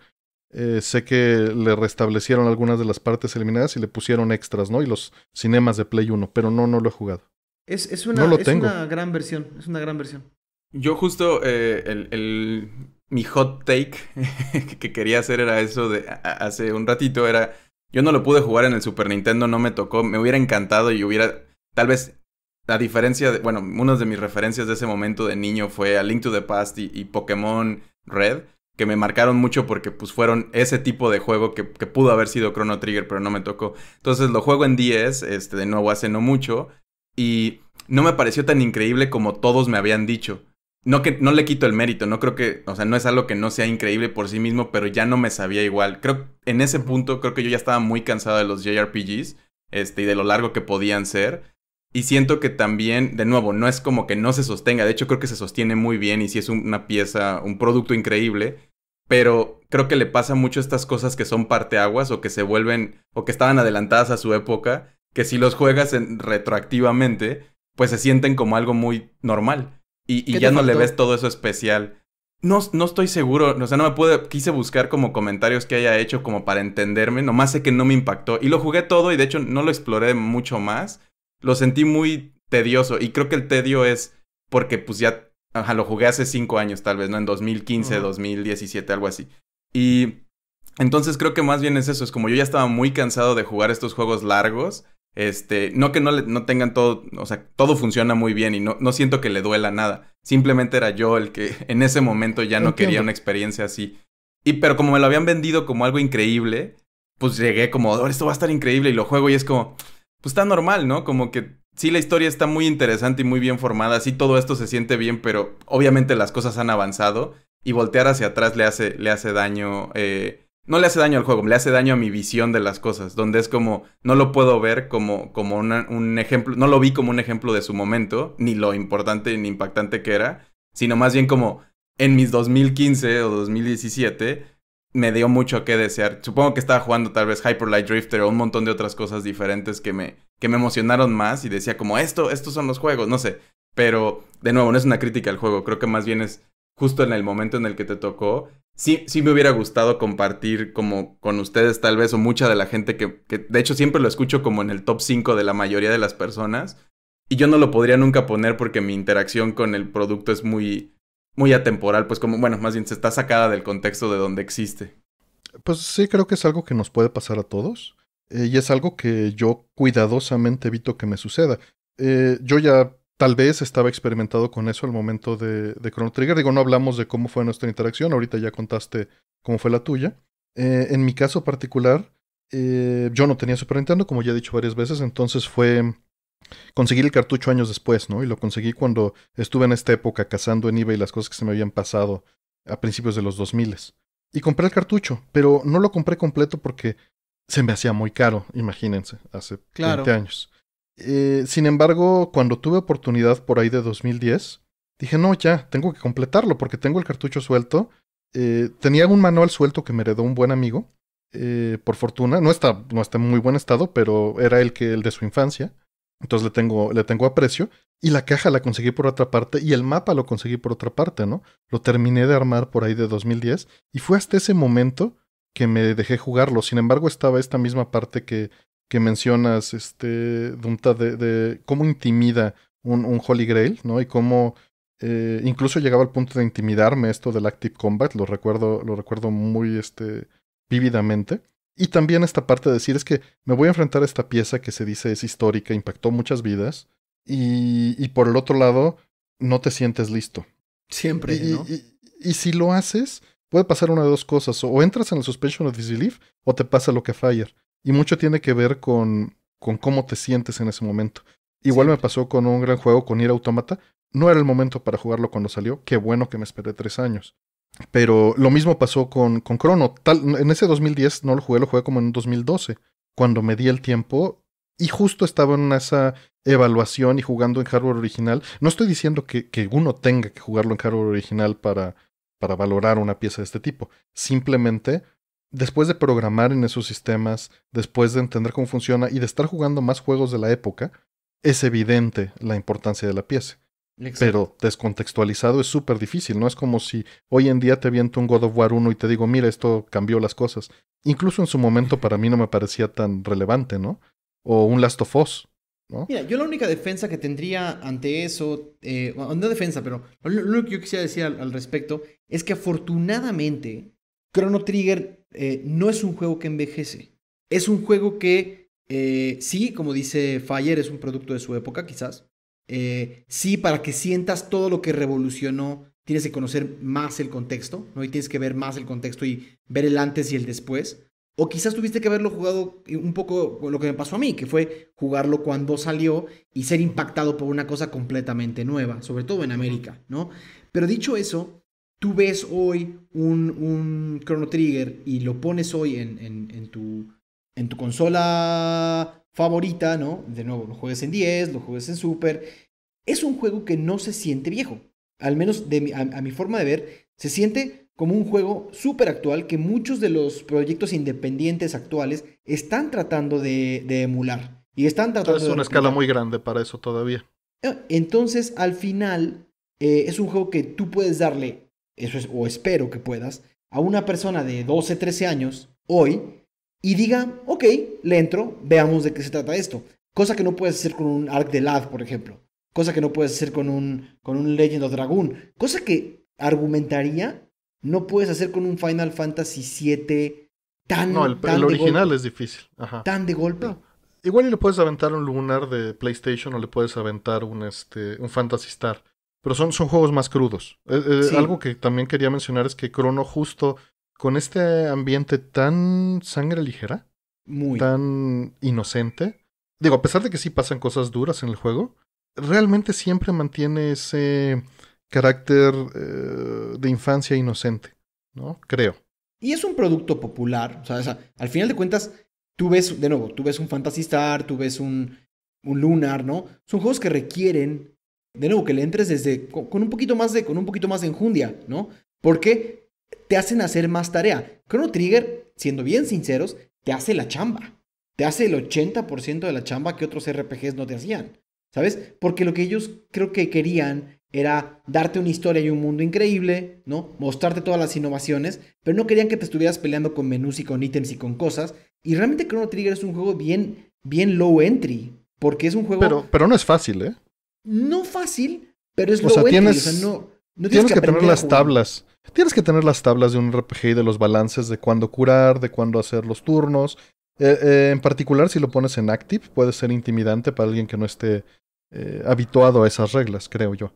Eh, sé que le restablecieron algunas de las partes eliminadas y le pusieron extras, ¿no? Y los cinemas de Play 1, pero no, no lo he jugado. Es, una, una, gran versión, es una gran versión. Yo justo eh, el, el, mi hot take <laughs> que quería hacer era eso de hace un ratito, era... Yo no lo pude jugar en el Super Nintendo, no me tocó, me hubiera encantado y hubiera tal vez la diferencia de, bueno, una de mis referencias de ese momento de niño fue a Link to the Past y, Pokémon Red, que me marcaron mucho porque pues fueron ese tipo de juego que, pudo haber sido Chrono Trigger, pero no me tocó. Entonces lo juego en 10, este, de nuevo hace no mucho, y no me pareció tan increíble como todos me habían dicho. No, que, no le quito el mérito, no creo que, o sea, no es algo que no sea increíble por sí mismo, pero ya no me sabía igual. Creo, en ese punto, creo que yo ya estaba muy cansado de los JRPGs, este, y de lo largo que podían ser. Y siento que también, de nuevo, no es como que no se sostenga. De hecho, creo que se sostiene muy bien y sí es una pieza, un producto increíble. Pero creo que le pasa mucho estas cosas que son parteaguas o que se vuelven, o que estaban adelantadas a su época, que si los juegas retroactivamente, pues se sienten como algo muy normal. Y, ya no le ves todo eso especial. No, no estoy seguro, o sea, no me pude, quise buscar como comentarios que haya hecho como para entenderme, nomás sé que no me impactó. Y lo jugué todo y de hecho no lo exploré mucho más lo sentí muy tedioso. Y creo que el tedio es porque pues ya, ajá, lo jugué hace cinco años tal vez, ¿no? En 2015, 2017, algo así. Y entonces creo que más bien es eso, es como yo ya estaba muy cansado de jugar estos juegos largos. Este, no que no, no tengan todo, o sea, todo funciona muy bien y no, no siento que le duela nada. Simplemente era yo el que <laughs> en ese momento ya no quería una experiencia así. Y pero como me lo habían vendido como algo increíble, pues llegué como, oh, esto va a estar increíble y lo juego y es como, pues está normal, ¿no? Como que sí la historia está muy interesante y muy bien formada, sí todo esto se siente bien, pero obviamente las cosas han avanzado y voltear hacia atrás le hace, le hace daño, eh, no le hace daño al juego, le hace daño a mi visión de las cosas, donde es como, no lo puedo ver como, como un ejemplo, no lo vi como un ejemplo de su momento, ni lo importante ni impactante que era, sino más bien como en mis 2015 o 2017 me dio mucho que desear. Supongo que estaba jugando tal vez Hyper Light Drifter o un montón de otras cosas diferentes que me, que me emocionaron más y decía como esto, estos son los juegos, no sé. Pero de nuevo, no es una crítica al juego, creo que más bien es justo en el momento en el que te tocó. Sí, sí me hubiera gustado compartir como con ustedes tal vez o mucha de la gente que, que de hecho siempre lo escucho como en el top 5 de la mayoría de las personas y yo no lo podría nunca poner porque mi interacción con el producto es muy muy atemporal, pues como, bueno, más bien se está sacada del contexto de donde existe. Pues sí, creo que es algo que nos puede pasar a todos. Eh, y es algo que yo cuidadosamente evito que me suceda. Eh, yo ya tal vez estaba experimentado con eso al momento de, de, Chrono Trigger. Digo, no hablamos de cómo fue nuestra interacción, ahorita ya contaste cómo fue la tuya. Eh, en mi caso particular, yo no tenía Super Nintendo, como ya he dicho varias veces, entonces fue conseguí el cartucho años después, ¿no? Y lo conseguí cuando estuve en esta época cazando en y las cosas que se me habían pasado a principios de los 2000. Y compré el cartucho, pero no lo compré completo porque se me hacía muy caro, imagínense, hace 20 años. Eh, sin embargo, cuando tuve oportunidad por ahí de 2010, dije, no, ya, tengo que completarlo porque tengo el cartucho suelto. Eh, tenía un manual suelto que me heredó un buen amigo, eh, por fortuna. No está, no está en muy buen estado, pero era el, que, el de su infancia. Entonces le tengo, le tengo aprecio. Y la caja la conseguí por otra parte y el mapa lo conseguí por otra parte, ¿no? Lo terminé de armar por ahí de 2010 y fue hasta ese momento que me dejé jugarlo. Sin embargo, estaba esta misma parte que, que mencionas, este, de, de cómo intimida un, un, Holy Grail, ¿no? Y cómo eh, incluso llegaba al punto de intimidarme esto del Active Combat, lo recuerdo, lo recuerdo muy este, vívidamente. Y también esta parte de decir es que me voy a enfrentar a esta pieza que se dice es histórica, impactó muchas vidas, y, por el otro lado, no te sientes listo. Siempre. Y, ¿no? y, si lo haces, puede pasar una de dos cosas, o entras en el suspension of disbelief, o te pasa lo que Fire. Y mucho tiene que ver con, con cómo te sientes en ese momento. Igual me pasó con un gran juego, con Ir Automata. No era el momento para jugarlo cuando salió. Qué bueno que me esperé tres años. Pero lo mismo pasó con, con Chrono. Tal, en ese 2010 no lo jugué, lo jugué como en 2012, cuando me di el tiempo y justo estaba en esa evaluación y jugando en hardware original. No estoy diciendo que, uno tenga que jugarlo en hardware original para, para valorar una pieza de este tipo. Simplemente, después de programar en esos sistemas, después de entender cómo funciona y de estar jugando más juegos de la época, es evidente la importancia de la pieza. Pero descontextualizado es súper difícil, ¿no? Es como si hoy en día te aviento un God of War 1 y te digo, mira, esto cambió las cosas. Incluso en su momento para mí no me parecía tan relevante, ¿no? O un Last of Us, ¿no? Mira, yo la única defensa que tendría ante eso, eh, no defensa, pero lo, único que yo quisiera decir al, respecto es que afortunadamente Chrono Trigger eh, no es un juego que envejece. Es un juego que, eh, sí, como dice Fire, es un producto de su época, quizás. Eh, sí, para que sientas todo lo que revolucionó, tienes que conocer más el contexto, ¿no? Y tienes que ver más el contexto y ver el antes y el después. O quizás tuviste que haberlo jugado eh, un poco lo que me pasó a mí, que fue jugarlo cuando salió y ser impactado por una cosa completamente nueva, sobre todo en América, ¿no? Pero dicho eso, tú ves hoy un, un Chrono Trigger y lo pones hoy en, en, en, tu, en tu consola favorita, ¿no? De nuevo, lo juegues en 10, lo juegues en Super. Es un juego que no se siente viejo. Al menos de a, mi forma de ver, se siente como un juego súper actual que muchos de los proyectos independientes actuales están tratando de, emular. Y están tratando... Es una escala muy grande para eso todavía. Ah, entonces, al final, eh, es un juego que tú puedes darle, eso es, o espero que puedas, a una persona de 12, 13 años hoy y diga, ok, le entro, veamos de qué se trata esto. Cosa que no puedes hacer con un Arc de Lad, por ejemplo. Cosa que no puedes hacer con un, con un Legend of Dragoon. Cosa que argumentaría no puedes hacer con un Final Fantasy VII tan. No, el, el original es difícil. Ajá. Tan de golpe. Igual y le puedes aventar un Lunar de PlayStation o le puedes aventar un, este, un Fantasy Star. Pero son, son juegos más crudos. Eh, eh, algo que también quería mencionar es que Chrono justo con este ambiente tan sangre ligera, Muy. tan inocente, digo, a pesar de que sí pasan cosas duras en el juego, realmente siempre mantiene ese carácter eh, de infancia inocente, ¿no? Creo. Y es un producto popular, o sea, al final de cuentas, tú ves, de nuevo, tú ves un Fantasy tú ves un, un Lunar, ¿no? Son juegos que requieren, de nuevo, que le entres desde, con un poquito más de, con un poquito más enjundia, ¿no? Porque te hacen hacer más tarea. Chrono Trigger, siendo bien sinceros, te hace la chamba. Te hace el 80% de la chamba que otros RPGs no te hacían. ¿Sabes? Porque lo que ellos creo que querían era darte una historia y un mundo increíble, ¿no? Mostrarte todas las innovaciones, pero no querían que te estuvieras peleando con menús y con ítems y con cosas. Y realmente Chrono Trigger es un juego bien, bien low entry, porque es un juego... Pero, pero no es fácil, ¿eh? No fácil, pero es low entry. O sea, no tienes, que, tener las tablas. Tienes que tener las tablas de un RPG y de los balances de cuándo curar, de cuándo hacer los turnos. Eh, eh, en particular, si lo pones en active, puede ser intimidante para alguien que no esté eh, habituado a esas reglas, creo yo.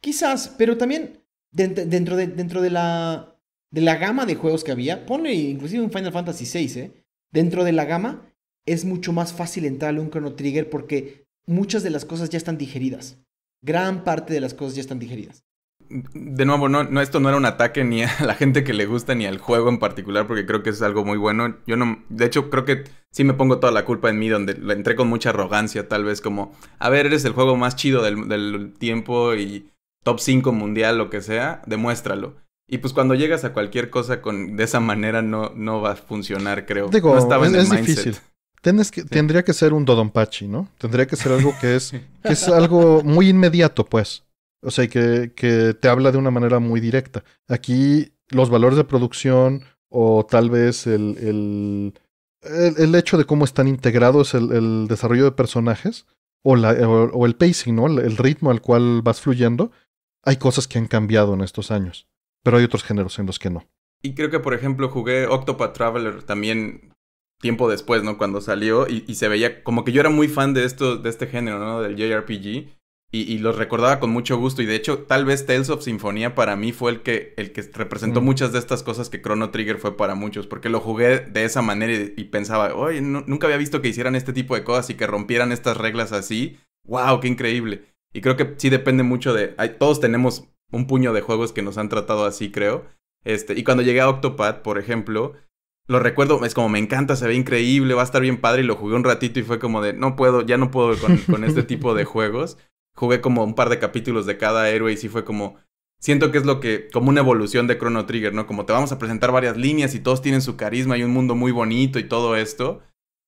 Quizás, pero también dentro, de, dentro de, la, de la gama de juegos que había, pone inclusive un Final Fantasy VI, dentro de la gama es mucho más fácil entrarle un Chrono Trigger porque muchas de las cosas ya están digeridas. Gran parte de las cosas ya están digeridas de nuevo, no, no, esto no era un ataque ni a la gente que le gusta ni al juego en particular, porque creo que es algo muy bueno. Yo no, de hecho, creo que sí me pongo toda la culpa en mí, donde entré con mucha arrogancia, tal vez como, a ver, eres el juego más chido del, tiempo y top 5 mundial, lo que sea, demuéstralo. Y pues cuando llegas a cualquier cosa con, de esa manera no, no va a funcionar, creo. es, difícil. Tendría que ser un Dodonpachi, ¿no? Tendría que ser algo que es, que es <laughs> algo muy inmediato, pues. O sea, que, que te habla de una manera muy directa. Aquí los valores de producción o tal vez el, el, el, hecho de cómo están integrados el, el desarrollo de personajes o, la, el pacing, ¿no? el ritmo al cual vas fluyendo, hay cosas que han cambiado en estos años, pero hay otros géneros en los que no. Y creo que, por ejemplo, jugué Octopath Traveler también tiempo después, ¿no? Cuando salió y, y, se veía como que yo era muy fan de esto, de este género, ¿no? Del JRPG y, los recordaba con mucho gusto. Y de hecho, tal vez Tales of Sinfonía para mí fue el que, el que representó mm. muchas de estas cosas que Chrono Trigger fue para muchos. Porque lo jugué de esa manera y, pensaba, oye, nunca había visto que hicieran este tipo de cosas y que rompieran estas reglas así. ¡Wow! ¡Qué increíble! Y creo que sí depende mucho de... todos tenemos un puño de juegos que nos han tratado así, creo. Este, y cuando llegué a Octopad, por ejemplo, lo recuerdo, es como me encanta, se ve increíble, va a estar bien padre y lo jugué un ratito y fue como de, no puedo, ya no puedo con este <laughs> tipo de juegos jugué como un par de capítulos de cada héroe y sí fue como... Siento que es lo que, como una evolución de Chrono Trigger, ¿no? Como te vamos a presentar varias líneas y todos tienen su carisma y un mundo muy bonito y todo esto.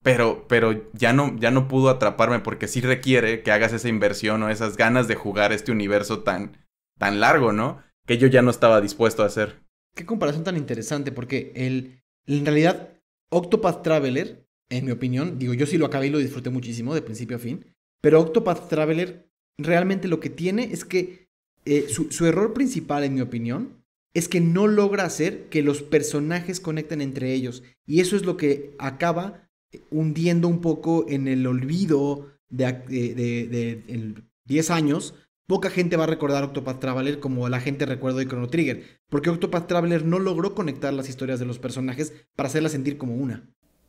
Pero, pero ya no, ya no pudo atraparme porque sí requiere que hagas esa inversión o esas ganas de jugar este universo tan, tan largo, ¿no? Que yo ya no estaba dispuesto a hacer. Qué comparación tan interesante, porque el, en realidad, Octopath Traveler, en mi opinión, digo, yo sí lo acabé y lo disfruté muchísimo de principio a fin, pero Octopath Traveler realmente lo que tiene es que eh, su, error principal, en mi opinión, es que no logra hacer que los personajes conecten entre ellos. Y eso es lo que acaba eh, hundiendo un poco en el olvido de, de, 10 años. Poca gente va a recordar Octopath Traveler como la gente recuerda de Chrono Trigger, porque Octopath Traveler no logró conectar las historias de los personajes para hacerlas sentir como una.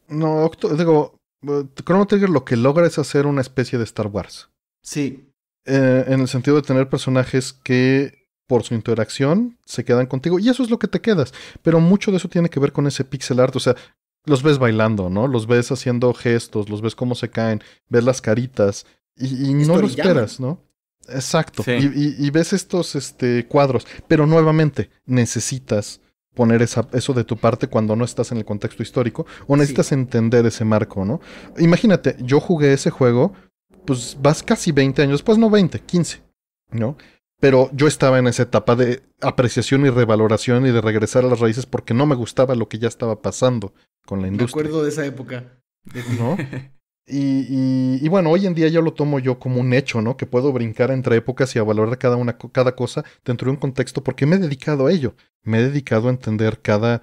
No, digo, eh, Chrono Trigger lo que logra es hacer una especie de Star Wars. Sí. Eh, en el sentido de tener personajes que por su interacción se quedan contigo y eso es lo que te quedas, pero mucho de eso tiene que ver con ese pixel art, o sea, los ves bailando, ¿no? Los ves haciendo gestos, los ves cómo se caen, ves las caritas y, no lo esperas, ¿no? Exacto. Y, ves estos este, cuadros, pero nuevamente necesitas poner esa, eso de tu parte cuando no estás en el contexto histórico o necesitas entender ese marco, ¿no? Imagínate, yo jugué ese juego pues vas casi 20 años, pues no 20, 15, ¿no? Pero yo estaba en esa etapa de apreciación y revaloración y de regresar a las raíces porque no me gustaba lo que ya estaba pasando con la industria. Me acuerdo de esa época. ¿No? <laughs> Y, bueno, hoy en día ya lo tomo yo como un hecho, ¿no? Que puedo brincar entre épocas y evaluar cada, una, cada cosa dentro de un contexto porque me he dedicado a ello. Me he dedicado a entender cada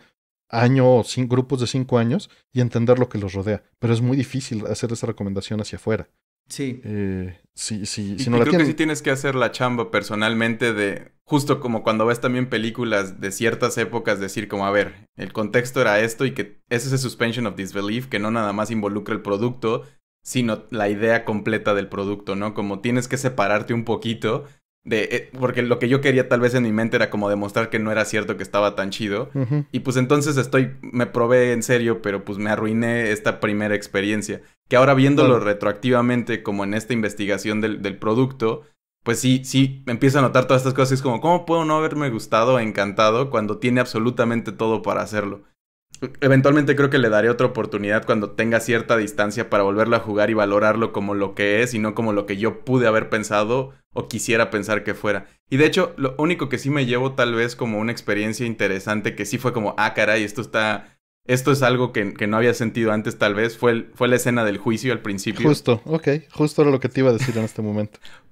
año o grupos de cinco años y entender lo que los rodea. Pero es muy difícil hacer esa recomendación hacia afuera. Sí. Eh, sí, sí, y, no creo que sí tienes que hacer la chamba personalmente de, justo como cuando ves también películas de ciertas épocas, decir como, a ver, el contexto era esto y que es el suspension of disbelief que no nada más involucra el producto, sino la idea completa del producto, ¿no? Como tienes que separarte un poquito eh, porque lo que yo quería tal vez en mi mente era como demostrar que no era cierto que estaba tan chido. Y pues entonces estoy, me probé en serio, pero pues me arruiné esta primera experiencia. Que ahora viéndolo retroactivamente como en esta investigación del, del, producto, pues sí, sí, empiezo a notar todas estas cosas. es como, ¿cómo puedo no haberme gustado, encantado, cuando tiene absolutamente todo para hacerlo? Eventualmente creo que le daré otra oportunidad cuando tenga cierta distancia para volverlo a jugar y valorarlo como lo que es y no como lo que yo pude haber pensado o quisiera pensar que fuera. Y de hecho, lo único que sí me llevo tal vez como una experiencia interesante que sí fue como, ah, caray, esto está... Esto es algo que, no había sentido antes tal vez, fue, fue la escena del juicio al principio. Justo, ok, justo era lo que te iba a decir en este momento. <laughs>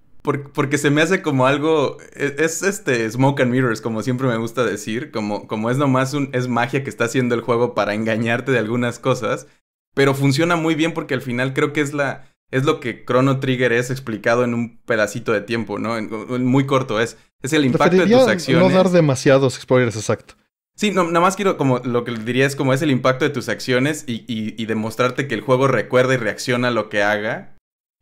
porque se me hace como algo, e, es, este smoke and mirrors, como siempre me gusta decir, como, como es nomás un, es magia que está haciendo el juego para engañarte de algunas cosas, pero funciona muy bien porque al final creo que es la, es lo que Chrono Trigger es explicado en un pedacito de tiempo, ¿no? En, muy corto es, es el impacto de tus acciones. No dar demasiados spoilers, exacto. Sí, no, nada más quiero, como lo que diría es como es el impacto de tus acciones y, y, y demostrarte que el juego recuerda y reacciona a lo que haga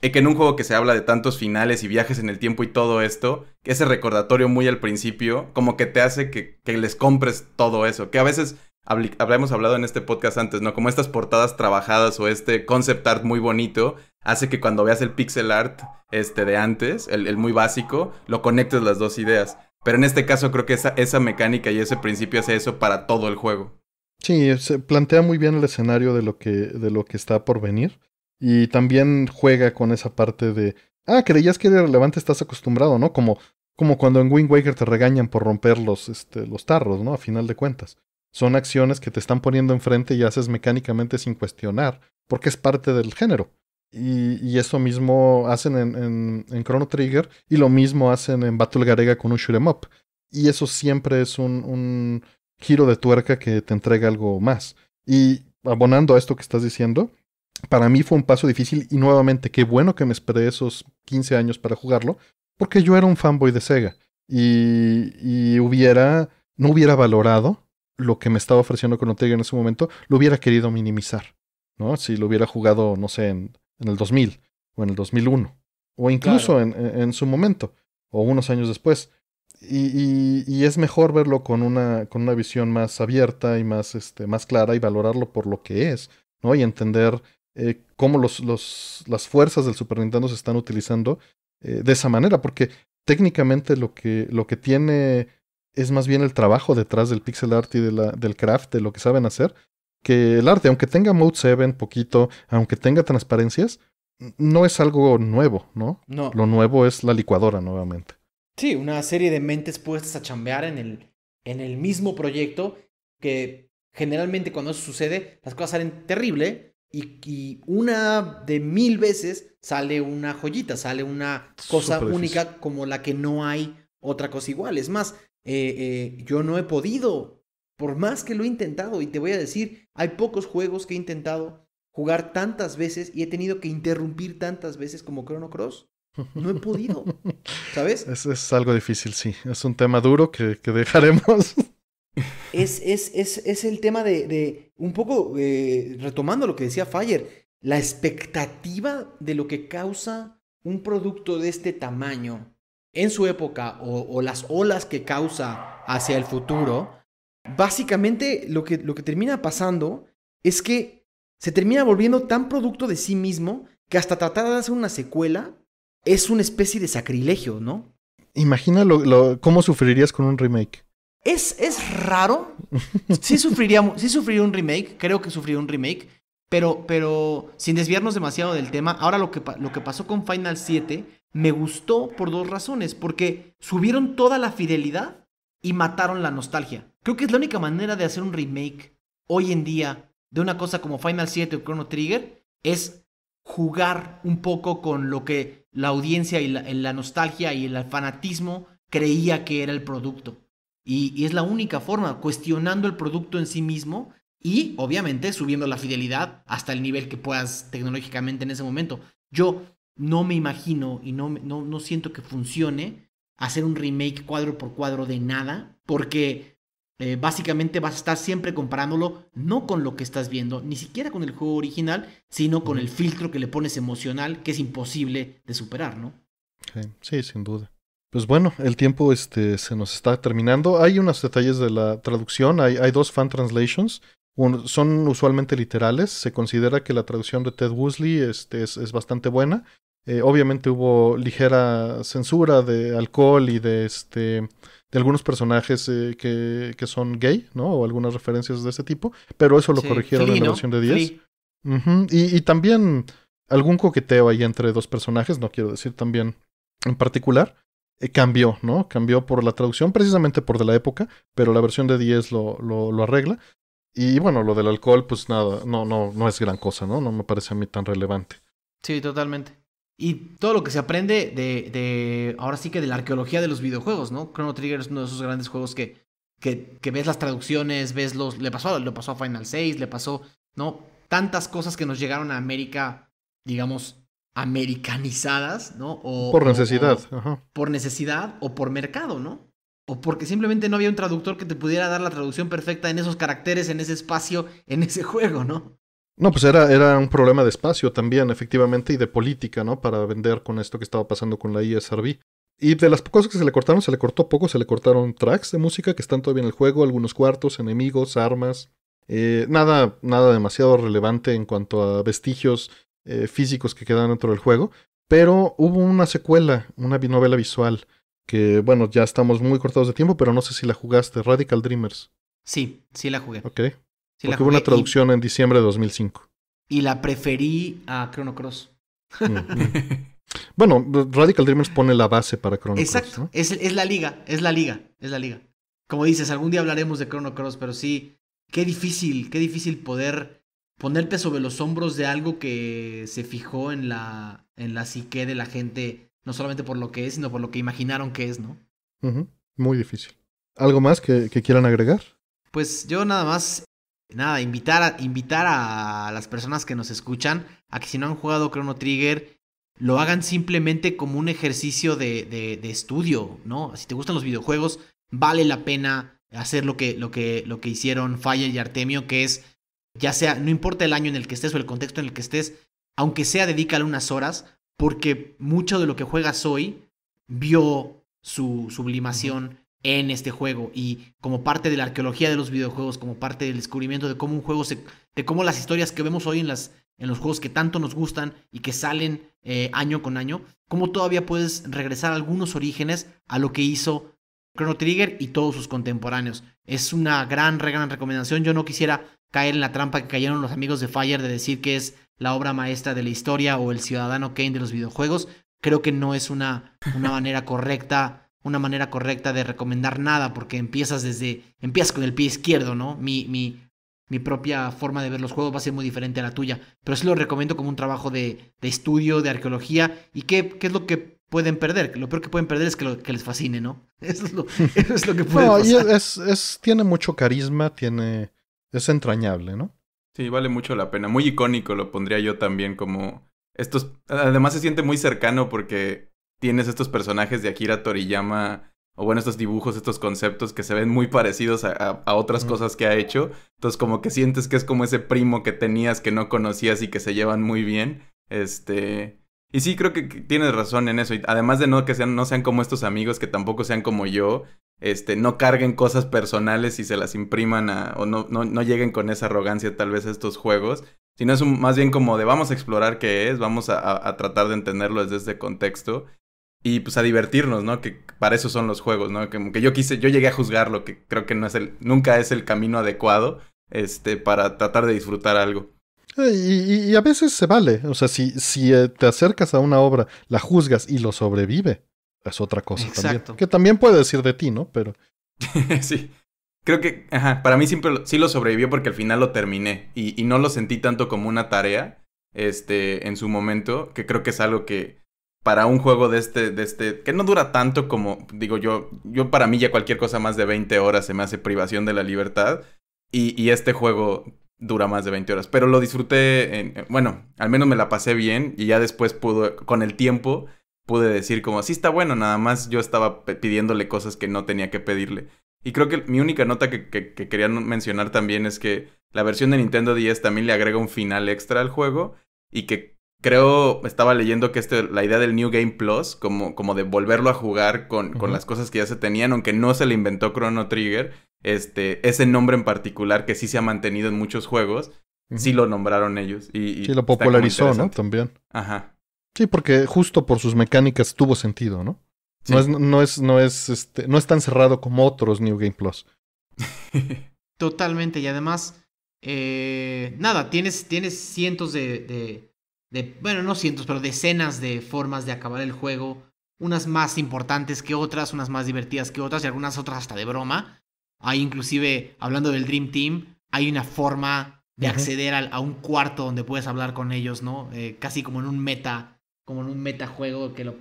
es que en un juego que se habla de tantos finales y viajes en el tiempo y todo esto, ese recordatorio muy al principio, como que te hace que, les compres todo eso. Que a veces habremos hablado en este podcast antes, ¿no? Como estas portadas trabajadas o este concept art muy bonito hace que cuando veas el pixel art este de antes, el, muy básico, lo conectes las dos ideas. Pero en este caso creo que esa, mecánica y ese principio hace eso para todo el juego. Sí, se plantea muy bien el escenario de lo que está por venir. Y también juega con esa parte de, ah, creías que era relevante, estás acostumbrado, ¿no? Como, como cuando en Wind Waker te regañan por romper los, este, los tarros, ¿no? A final de cuentas. Son acciones que te están poniendo enfrente y haces mecánicamente sin cuestionar, porque es parte del género. Y, eso mismo hacen en, Chrono Trigger y lo mismo hacen en Battle Garega con un shoot'em up. Y eso siempre es un giro de tuerca que te entrega algo más. Y abonando a esto que estás diciendo, para mí fue un paso difícil y nuevamente qué bueno que me esperé esos 15 años para jugarlo, porque yo era un fanboy de Sega y, y hubiera, no hubiera valorado lo que me estaba ofreciendo con Ortega en ese momento, lo hubiera querido minimizar, ¿no? Si lo hubiera jugado, no sé, en, en el 2000 o en el 2001 o incluso en, en, su momento o unos años después. Y, y, y, es mejor verlo con una, con una visión más abierta y más, este, más clara y valorarlo por lo que es, ¿no? Y entender eh, cómo los, los, las fuerzas del Super Nintendo se están utilizando eh, de esa manera, porque técnicamente lo que, lo que tiene es más bien el trabajo detrás del pixel art y de del craft, de lo que saben hacer, que el arte, aunque tenga Mode 7 poquito, aunque tenga transparencias, no es algo nuevo, ¿no? No. Lo nuevo es la licuadora nuevamente. Sí, una serie de mentes puestas a chambear en el, en el mismo proyecto que generalmente cuando eso sucede las cosas salen terrible, y, una de mil veces sale una joyita, sale una cosa única como la que no hay otra cosa igual. Es más, eh, eh, yo no he podido, por más que lo he intentado, y te voy a decir, hay pocos juegos que he intentado jugar tantas veces y he tenido que interrumpir tantas veces como Chrono Cross. No he podido, <laughs> ¿sabes? Es, es algo difícil, sí. Es un tema duro que dejaremos <laughs> es, es, el tema de, un poco eh, retomando lo que decía Fire, la expectativa de lo que causa un producto de este tamaño en su época o, las olas que causa hacia el futuro, básicamente lo que, lo que termina pasando es que se termina volviendo tan producto de sí mismo que hasta tratar de hacer una secuela es una especie de sacrilegio, ¿no? Imagina cómo sufrirías con un remake. Es, raro. Sí sufriría, un remake. Creo que sufriría un remake. Pero, pero sin desviarnos demasiado del tema, ahora lo que, pasó con Final 7 me gustó por dos razones. Porque subieron toda la fidelidad y mataron la nostalgia. Creo que es la única manera de hacer un remake hoy en día de una cosa como Final 7 o Chrono Trigger. Es jugar un poco con lo que la audiencia y la, la nostalgia y el fanatismo creía que era el producto. Y, es la única forma, cuestionando el producto en sí mismo y obviamente subiendo la fidelidad hasta el nivel que puedas tecnológicamente en ese momento. Yo no me imagino y no, no, no siento que funcione hacer un remake cuadro por cuadro de nada, porque eh, básicamente vas a estar siempre comparándolo no con lo que estás viendo, ni siquiera con el juego original, sino con el filtro que le pones emocional, que es imposible de superar, ¿no? sí sin duda. Pues bueno, el tiempo este, se nos está terminando. Hay unos detalles de la traducción, hay, dos fan translations. son usualmente literales. Se considera que la traducción de Ted Woosley este, es, bastante buena. Eh, obviamente hubo ligera censura de alcohol y de, este, de algunos personajes eh, que, que, son gay, ¿no? O algunas referencias de ese tipo. Pero eso lo corrigieron en la versión de 10. y también algún coqueteo ahí entre dos personajes, no quiero decir también en particular. Eh, cambió, ¿no? Cambió por la traducción, precisamente por de la época, pero la versión de 10 lo, lo, lo arregla. Y bueno, lo del alcohol, pues nada, no, no, no es gran cosa, ¿no? No me parece a mí tan relevante. Sí, totalmente. Y todo lo que se aprende de, de ahora sí que de la arqueología de los videojuegos, ¿no? Chrono Trigger es uno de esos grandes juegos que, que, que ves las traducciones, ves los... Le pasó, le pasó a Final 6, le pasó, ¿no? Tantas cosas que nos llegaron a América, digamos, americanizadas, ¿no? por necesidad. Ajá. Por necesidad o por mercado, ¿no? O porque simplemente no había un traductor que te pudiera dar la traducción perfecta en esos caracteres, en ese espacio, en ese <laughs> juego, ¿no? No, pues era, era un problema de espacio también, efectivamente, y de política, ¿no? Para vender con esto que estaba pasando con la ESRB. Y de las cosas que se le cortaron, se le cortó poco, se le cortaron tracks de música que están todavía en el juego, algunos cuartos, enemigos, armas. Eh, nada, nada demasiado relevante en cuanto a vestigios eh, físicos que quedan dentro del juego. Pero hubo una secuela, una novela visual, que bueno, ya estamos muy cortados de tiempo, pero no sé si la jugaste, Radical Dreamers. Sí, sí la jugué. Ok. Sí Porque hubo una traducción en diciembre de 2005. Y la preferí a Chrono Cross. Mm, mm. <laughs> Bueno, Radical Dreamers pone la base para Chrono Cross. Exacto, es, es, la liga, es la liga, es la liga. Como dices, algún día hablaremos de Chrono Cross, pero sí, qué difícil, qué difícil poder ponerte sobre los hombros de algo que se fijó en la, en la psique de la gente, no solamente por lo que es, sino por lo que imaginaron que es, ¿no? Muy difícil. ¿Algo más que, quieran agregar? Pues yo nada más, nada, invitar a, invitar a las personas que nos escuchan a que si no han jugado Chrono Trigger, lo hagan simplemente como un ejercicio de, de, estudio, ¿no? Si te gustan los videojuegos, vale la pena hacer lo que, lo que, lo que hicieron Fire y Artemio, que es ya sea, no importa el año en el que estés o el contexto en el que estés, aunque sea, dedícale unas horas, porque mucho de lo que juegas hoy vio su sublimación en este juego y como parte de la arqueología de los videojuegos, como parte del descubrimiento de cómo un juego se, de cómo las historias que vemos hoy en las en los juegos que tanto nos gustan y que salen eh, año con año, cómo todavía puedes regresar algunos orígenes a lo que hizo Chrono Trigger y todos sus contemporáneos. Es una gran, gran recomendación. Yo no quisiera caer en la trampa que cayeron los amigos de Fire de decir que es la obra maestra de la historia o el ciudadano Kane de los videojuegos. Creo que no es una, una <laughs> manera correcta, una manera correcta de recomendar nada, porque empiezas desde, empiezas con el pie izquierdo, ¿no? Mi, mi, mi propia forma de ver los juegos va a ser muy diferente a la tuya. Pero sí lo recomiendo como un trabajo de, de estudio, de arqueología. ¿Y qué, qué, es lo que pueden perder? Lo peor que pueden perder es que, que les fascine, ¿no? <laughs> Eso es lo, es lo que pueden no, es, tiene mucho carisma, tiene es entrañable, ¿no? Sí, vale mucho la pena. Muy icónico lo pondría yo también como estos... Además se siente muy cercano porque tienes estos personajes de Akira Toriyama, o bueno, estos dibujos, estos conceptos que se ven muy parecidos a, otras cosas que ha hecho. Entonces como que sientes que es como ese primo que tenías que no conocías y que se llevan muy bien. Este... Y sí, creo que tienes razón en eso. Y además de no que sean, no sean como estos amigos que tampoco sean como yo, este, no carguen cosas personales y se las impriman o no, no, lleguen con esa arrogancia tal vez a estos juegos, sino es más bien como de vamos a explorar qué es, vamos a, tratar de entenderlo desde este contexto y pues a divertirnos, ¿no? Que para eso son los juegos, ¿no? que yo quise, yo llegué a juzgarlo, que creo que no es el, nunca es el camino adecuado, este, para tratar de disfrutar algo. Eh, y, y a veces se vale, o sea, si, si eh, te acercas a una obra, la juzgas y lo sobrevive, es otra cosa también. Que también puede decir de ti, ¿no? Pero. <laughs> sí. Creo que, ajá, para mí siempre sí lo sobrevivió porque al final lo terminé y, no lo sentí tanto como una tarea, este, en su momento, que creo que es algo que para un juego de este, este, que no dura tanto como, digo yo, yo para mí ya cualquier cosa más de 20 horas se me hace privación de la libertad y, este juego dura más de 20 horas, pero lo disfruté, en, bueno, al menos me la pasé bien y ya después pudo, con el tiempo, pude decir como, así está bueno, nada más yo estaba pidiéndole cosas que no tenía que pedirle. Y creo que mi única nota que, quería mencionar también es que la versión de Nintendo 10 también le agrega un final extra al juego y que creo, estaba leyendo que este, la idea del New Game Plus, como, como de volverlo a jugar con, las cosas que ya se tenían, aunque no se le inventó Chrono Trigger, este, ese nombre en particular que sí se ha mantenido en muchos juegos, sí lo nombraron ellos. Y, y sí, lo popularizó, ¿no? También. Ajá. Sí, porque justo por sus mecánicas tuvo sentido, ¿no? No es, no es, no es, este, no es tan cerrado como otros New Game Plus. <laughs> Totalmente, y además, eh, nada, tienes, tienes cientos de, bueno, no cientos, pero decenas de formas de acabar el juego, unas más importantes que otras, unas más divertidas que otras, y algunas otras hasta de broma. Hay inclusive, hablando del Dream Team, hay una forma de acceder a, un cuarto donde puedes hablar con ellos, ¿no? Eh, casi como en un meta como en un metajuego que, lo,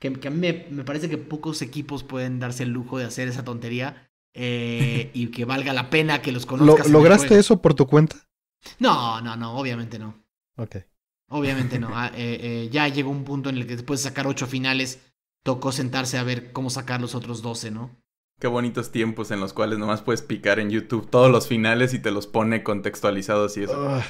que, a mí me, parece que pocos equipos pueden darse el lujo de hacer esa tontería eh, y que valga la pena que los conozcas. ¿Lograste eso por tu cuenta? No, no, no, obviamente no. Ok. Obviamente no. <laughs> Ah, eh, eh, ya llegó un punto en el que después de sacar ocho finales, tocó sentarse a ver cómo sacar los otros doce, ¿no? Qué bonitos tiempos en los cuales nomás puedes picar en YouTube todos los finales y te los pone contextualizados y eso.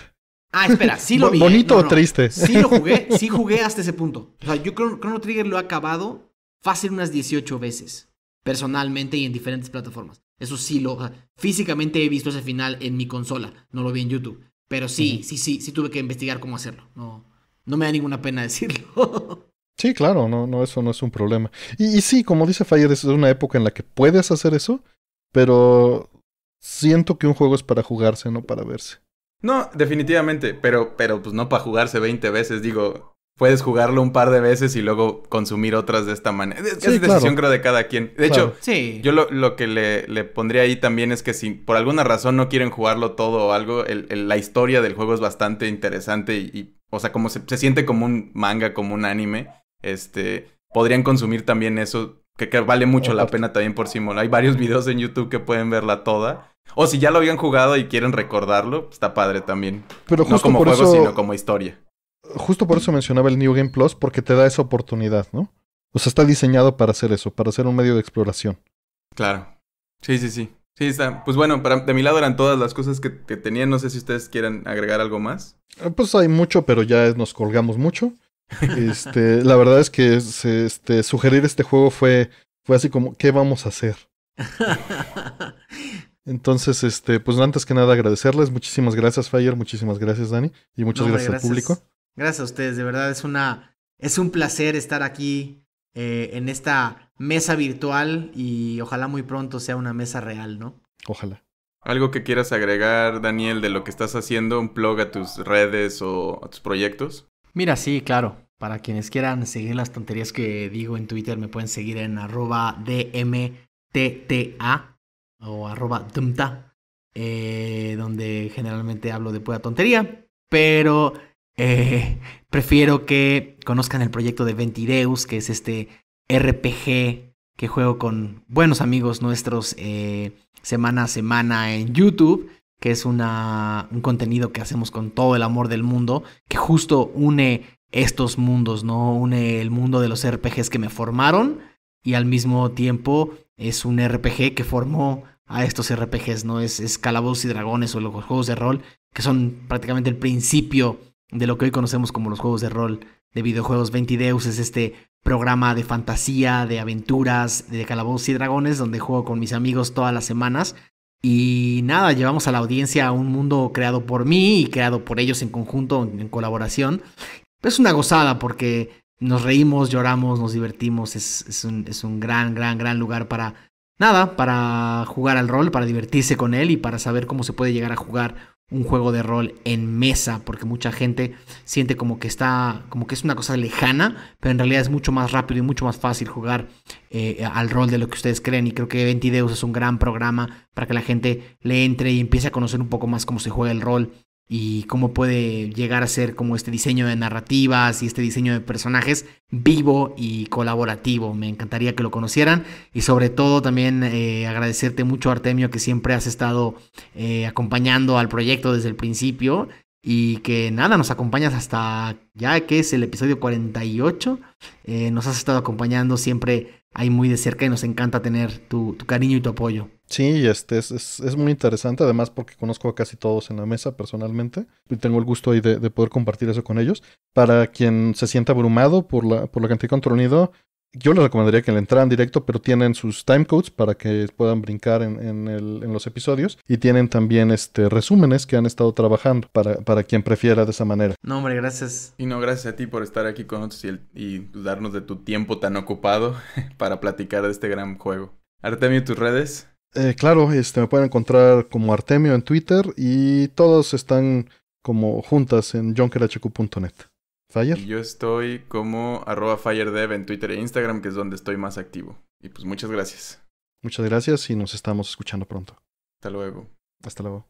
Ah, espera, sí lo vi. ¿Bonito eh, o triste? Sí lo jugué, <laughs> sí jugué hasta ese punto. O sea, yo Chrono Trigger lo he acabado fácil unas 18 veces, personalmente y en diferentes plataformas. Eso sí lo, físicamente he visto ese final en mi consola, no lo vi en YouTube. Pero sí, sí, sí, sí tuve que investigar cómo hacerlo. No, no me da ninguna pena decirlo. <laughs> sí, claro, no, no, eso no es un problema. Y, sí, como dice Fire, es una época en la que puedes hacer eso, pero siento que un juego es para jugarse, no para verse. No, definitivamente, pero, pero pues no para jugarse 20 veces, digo, puedes jugarlo un par de veces y luego consumir otras de esta manera. Es, decisión creo de cada quien. De hecho, yo lo, que le, pondría ahí también es que si por alguna razón no quieren jugarlo todo o algo, la historia del juego es bastante interesante y, o sea, como se, siente como un manga, como un anime, este, podrían consumir también eso, que, vale mucho la pena también por sí Hay varios videos en YouTube que pueden verla toda. O si ya lo habían jugado y quieren recordarlo, está padre también. Pero justo no como por juego, sino como historia. Justo por eso mencionaba el New Game Plus, porque te da esa oportunidad, ¿no? O sea, está diseñado para hacer eso, para ser un medio de exploración. Claro. Sí, sí, sí. Sí, está. Pues bueno, de mi lado eran todas las cosas que, tenían. No sé si ustedes quieren agregar algo más. Eh, pues hay mucho, pero ya nos colgamos mucho. <laughs> Este, la verdad es que este, sugerir este juego fue, fue así como, ¿qué vamos a hacer? <laughs> Entonces, este, pues antes que nada agradecerles. Muchísimas gracias, Fire. Muchísimas gracias, Dani. Y muchas gracias, al público. Gracias a ustedes. De verdad es una, es un placer estar aquí eh, en esta mesa virtual y ojalá muy pronto sea una mesa real, ¿no? Ojalá. ¿Algo que quieras agregar, Daniel, de lo que estás haciendo? ¿Un plug a tus redes o a tus proyectos? Mira, sí, claro. Para quienes quieran seguir las tonterías que digo en Twitter, me pueden seguir en arroba DMTTA o arroba dumta, eh, donde generalmente hablo de pura tontería, pero eh, <laughs> prefiero que conozcan el proyecto de Ventideus, que es este RPG que juego con buenos amigos nuestros eh, semana a semana en YouTube, que es un contenido que hacemos con todo el amor del mundo, que justo une estos mundos, ¿no? Une el mundo de los RPGs que me formaron y al mismo tiempo es un RPG que formó a estos RPGs, ¿no? Es, Calabozos y Dragones o los juegos de rol, que son prácticamente el principio de lo que hoy conocemos como los juegos de rol de videojuegos. 20 Deus es este programa de fantasía, de aventuras, de Calabozos y Dragones, donde juego con mis amigos todas las semanas. Y nada, llevamos a la audiencia a un mundo creado por mí y creado por ellos en conjunto, en colaboración. Es una gozada porque nos reímos, lloramos, nos divertimos. Es, es, un, gran, gran, gran lugar para nada, para jugar al rol, para divertirse con él y para saber cómo se puede llegar a jugar un juego de rol en mesa, porque mucha gente siente como que está, como que es una cosa lejana, pero en realidad es mucho más rápido y mucho más fácil jugar eh, al rol de lo que ustedes creen. Y creo que 20 es un gran programa para que la gente le entre y empiece a conocer un poco más cómo se juega el rol y cómo puede llegar a ser como este diseño de narrativas y este diseño de personajes vivo y colaborativo. Me encantaría que lo conocieran y sobre todo también eh, agradecerte mucho Artemio que siempre has estado eh, acompañando al proyecto desde el principio y que nada, nos acompañas hasta ya que es el episodio 48. Eh, nos has estado acompañando siempre ahí muy de cerca y nos encanta tener tu cariño y tu apoyo. Sí, este es, muy interesante, además porque conozco a casi todos en la mesa personalmente y tengo el gusto ahí de, poder compartir eso con ellos. Para quien se sienta abrumado por la, por la cantidad de control yo les recomendaría que le entraran directo, pero tienen sus timecodes para que puedan brincar en, los episodios y tienen también este resúmenes que han estado trabajando para, para quien prefiera de esa manera. No, hombre, gracias. Y no, gracias a ti por estar aquí con nosotros y, darnos de tu tiempo tan ocupado <laughs> para platicar de este gran juego. también tus redes. Eh, claro, este, me pueden encontrar como Artemio en Twitter y todos están como juntas en junkerhq.net. Fire. Y yo estoy como arroba FireDev en Twitter e Instagram, que es donde estoy más activo. Y pues muchas gracias. Muchas gracias y nos estamos escuchando pronto. Hasta luego. Hasta luego.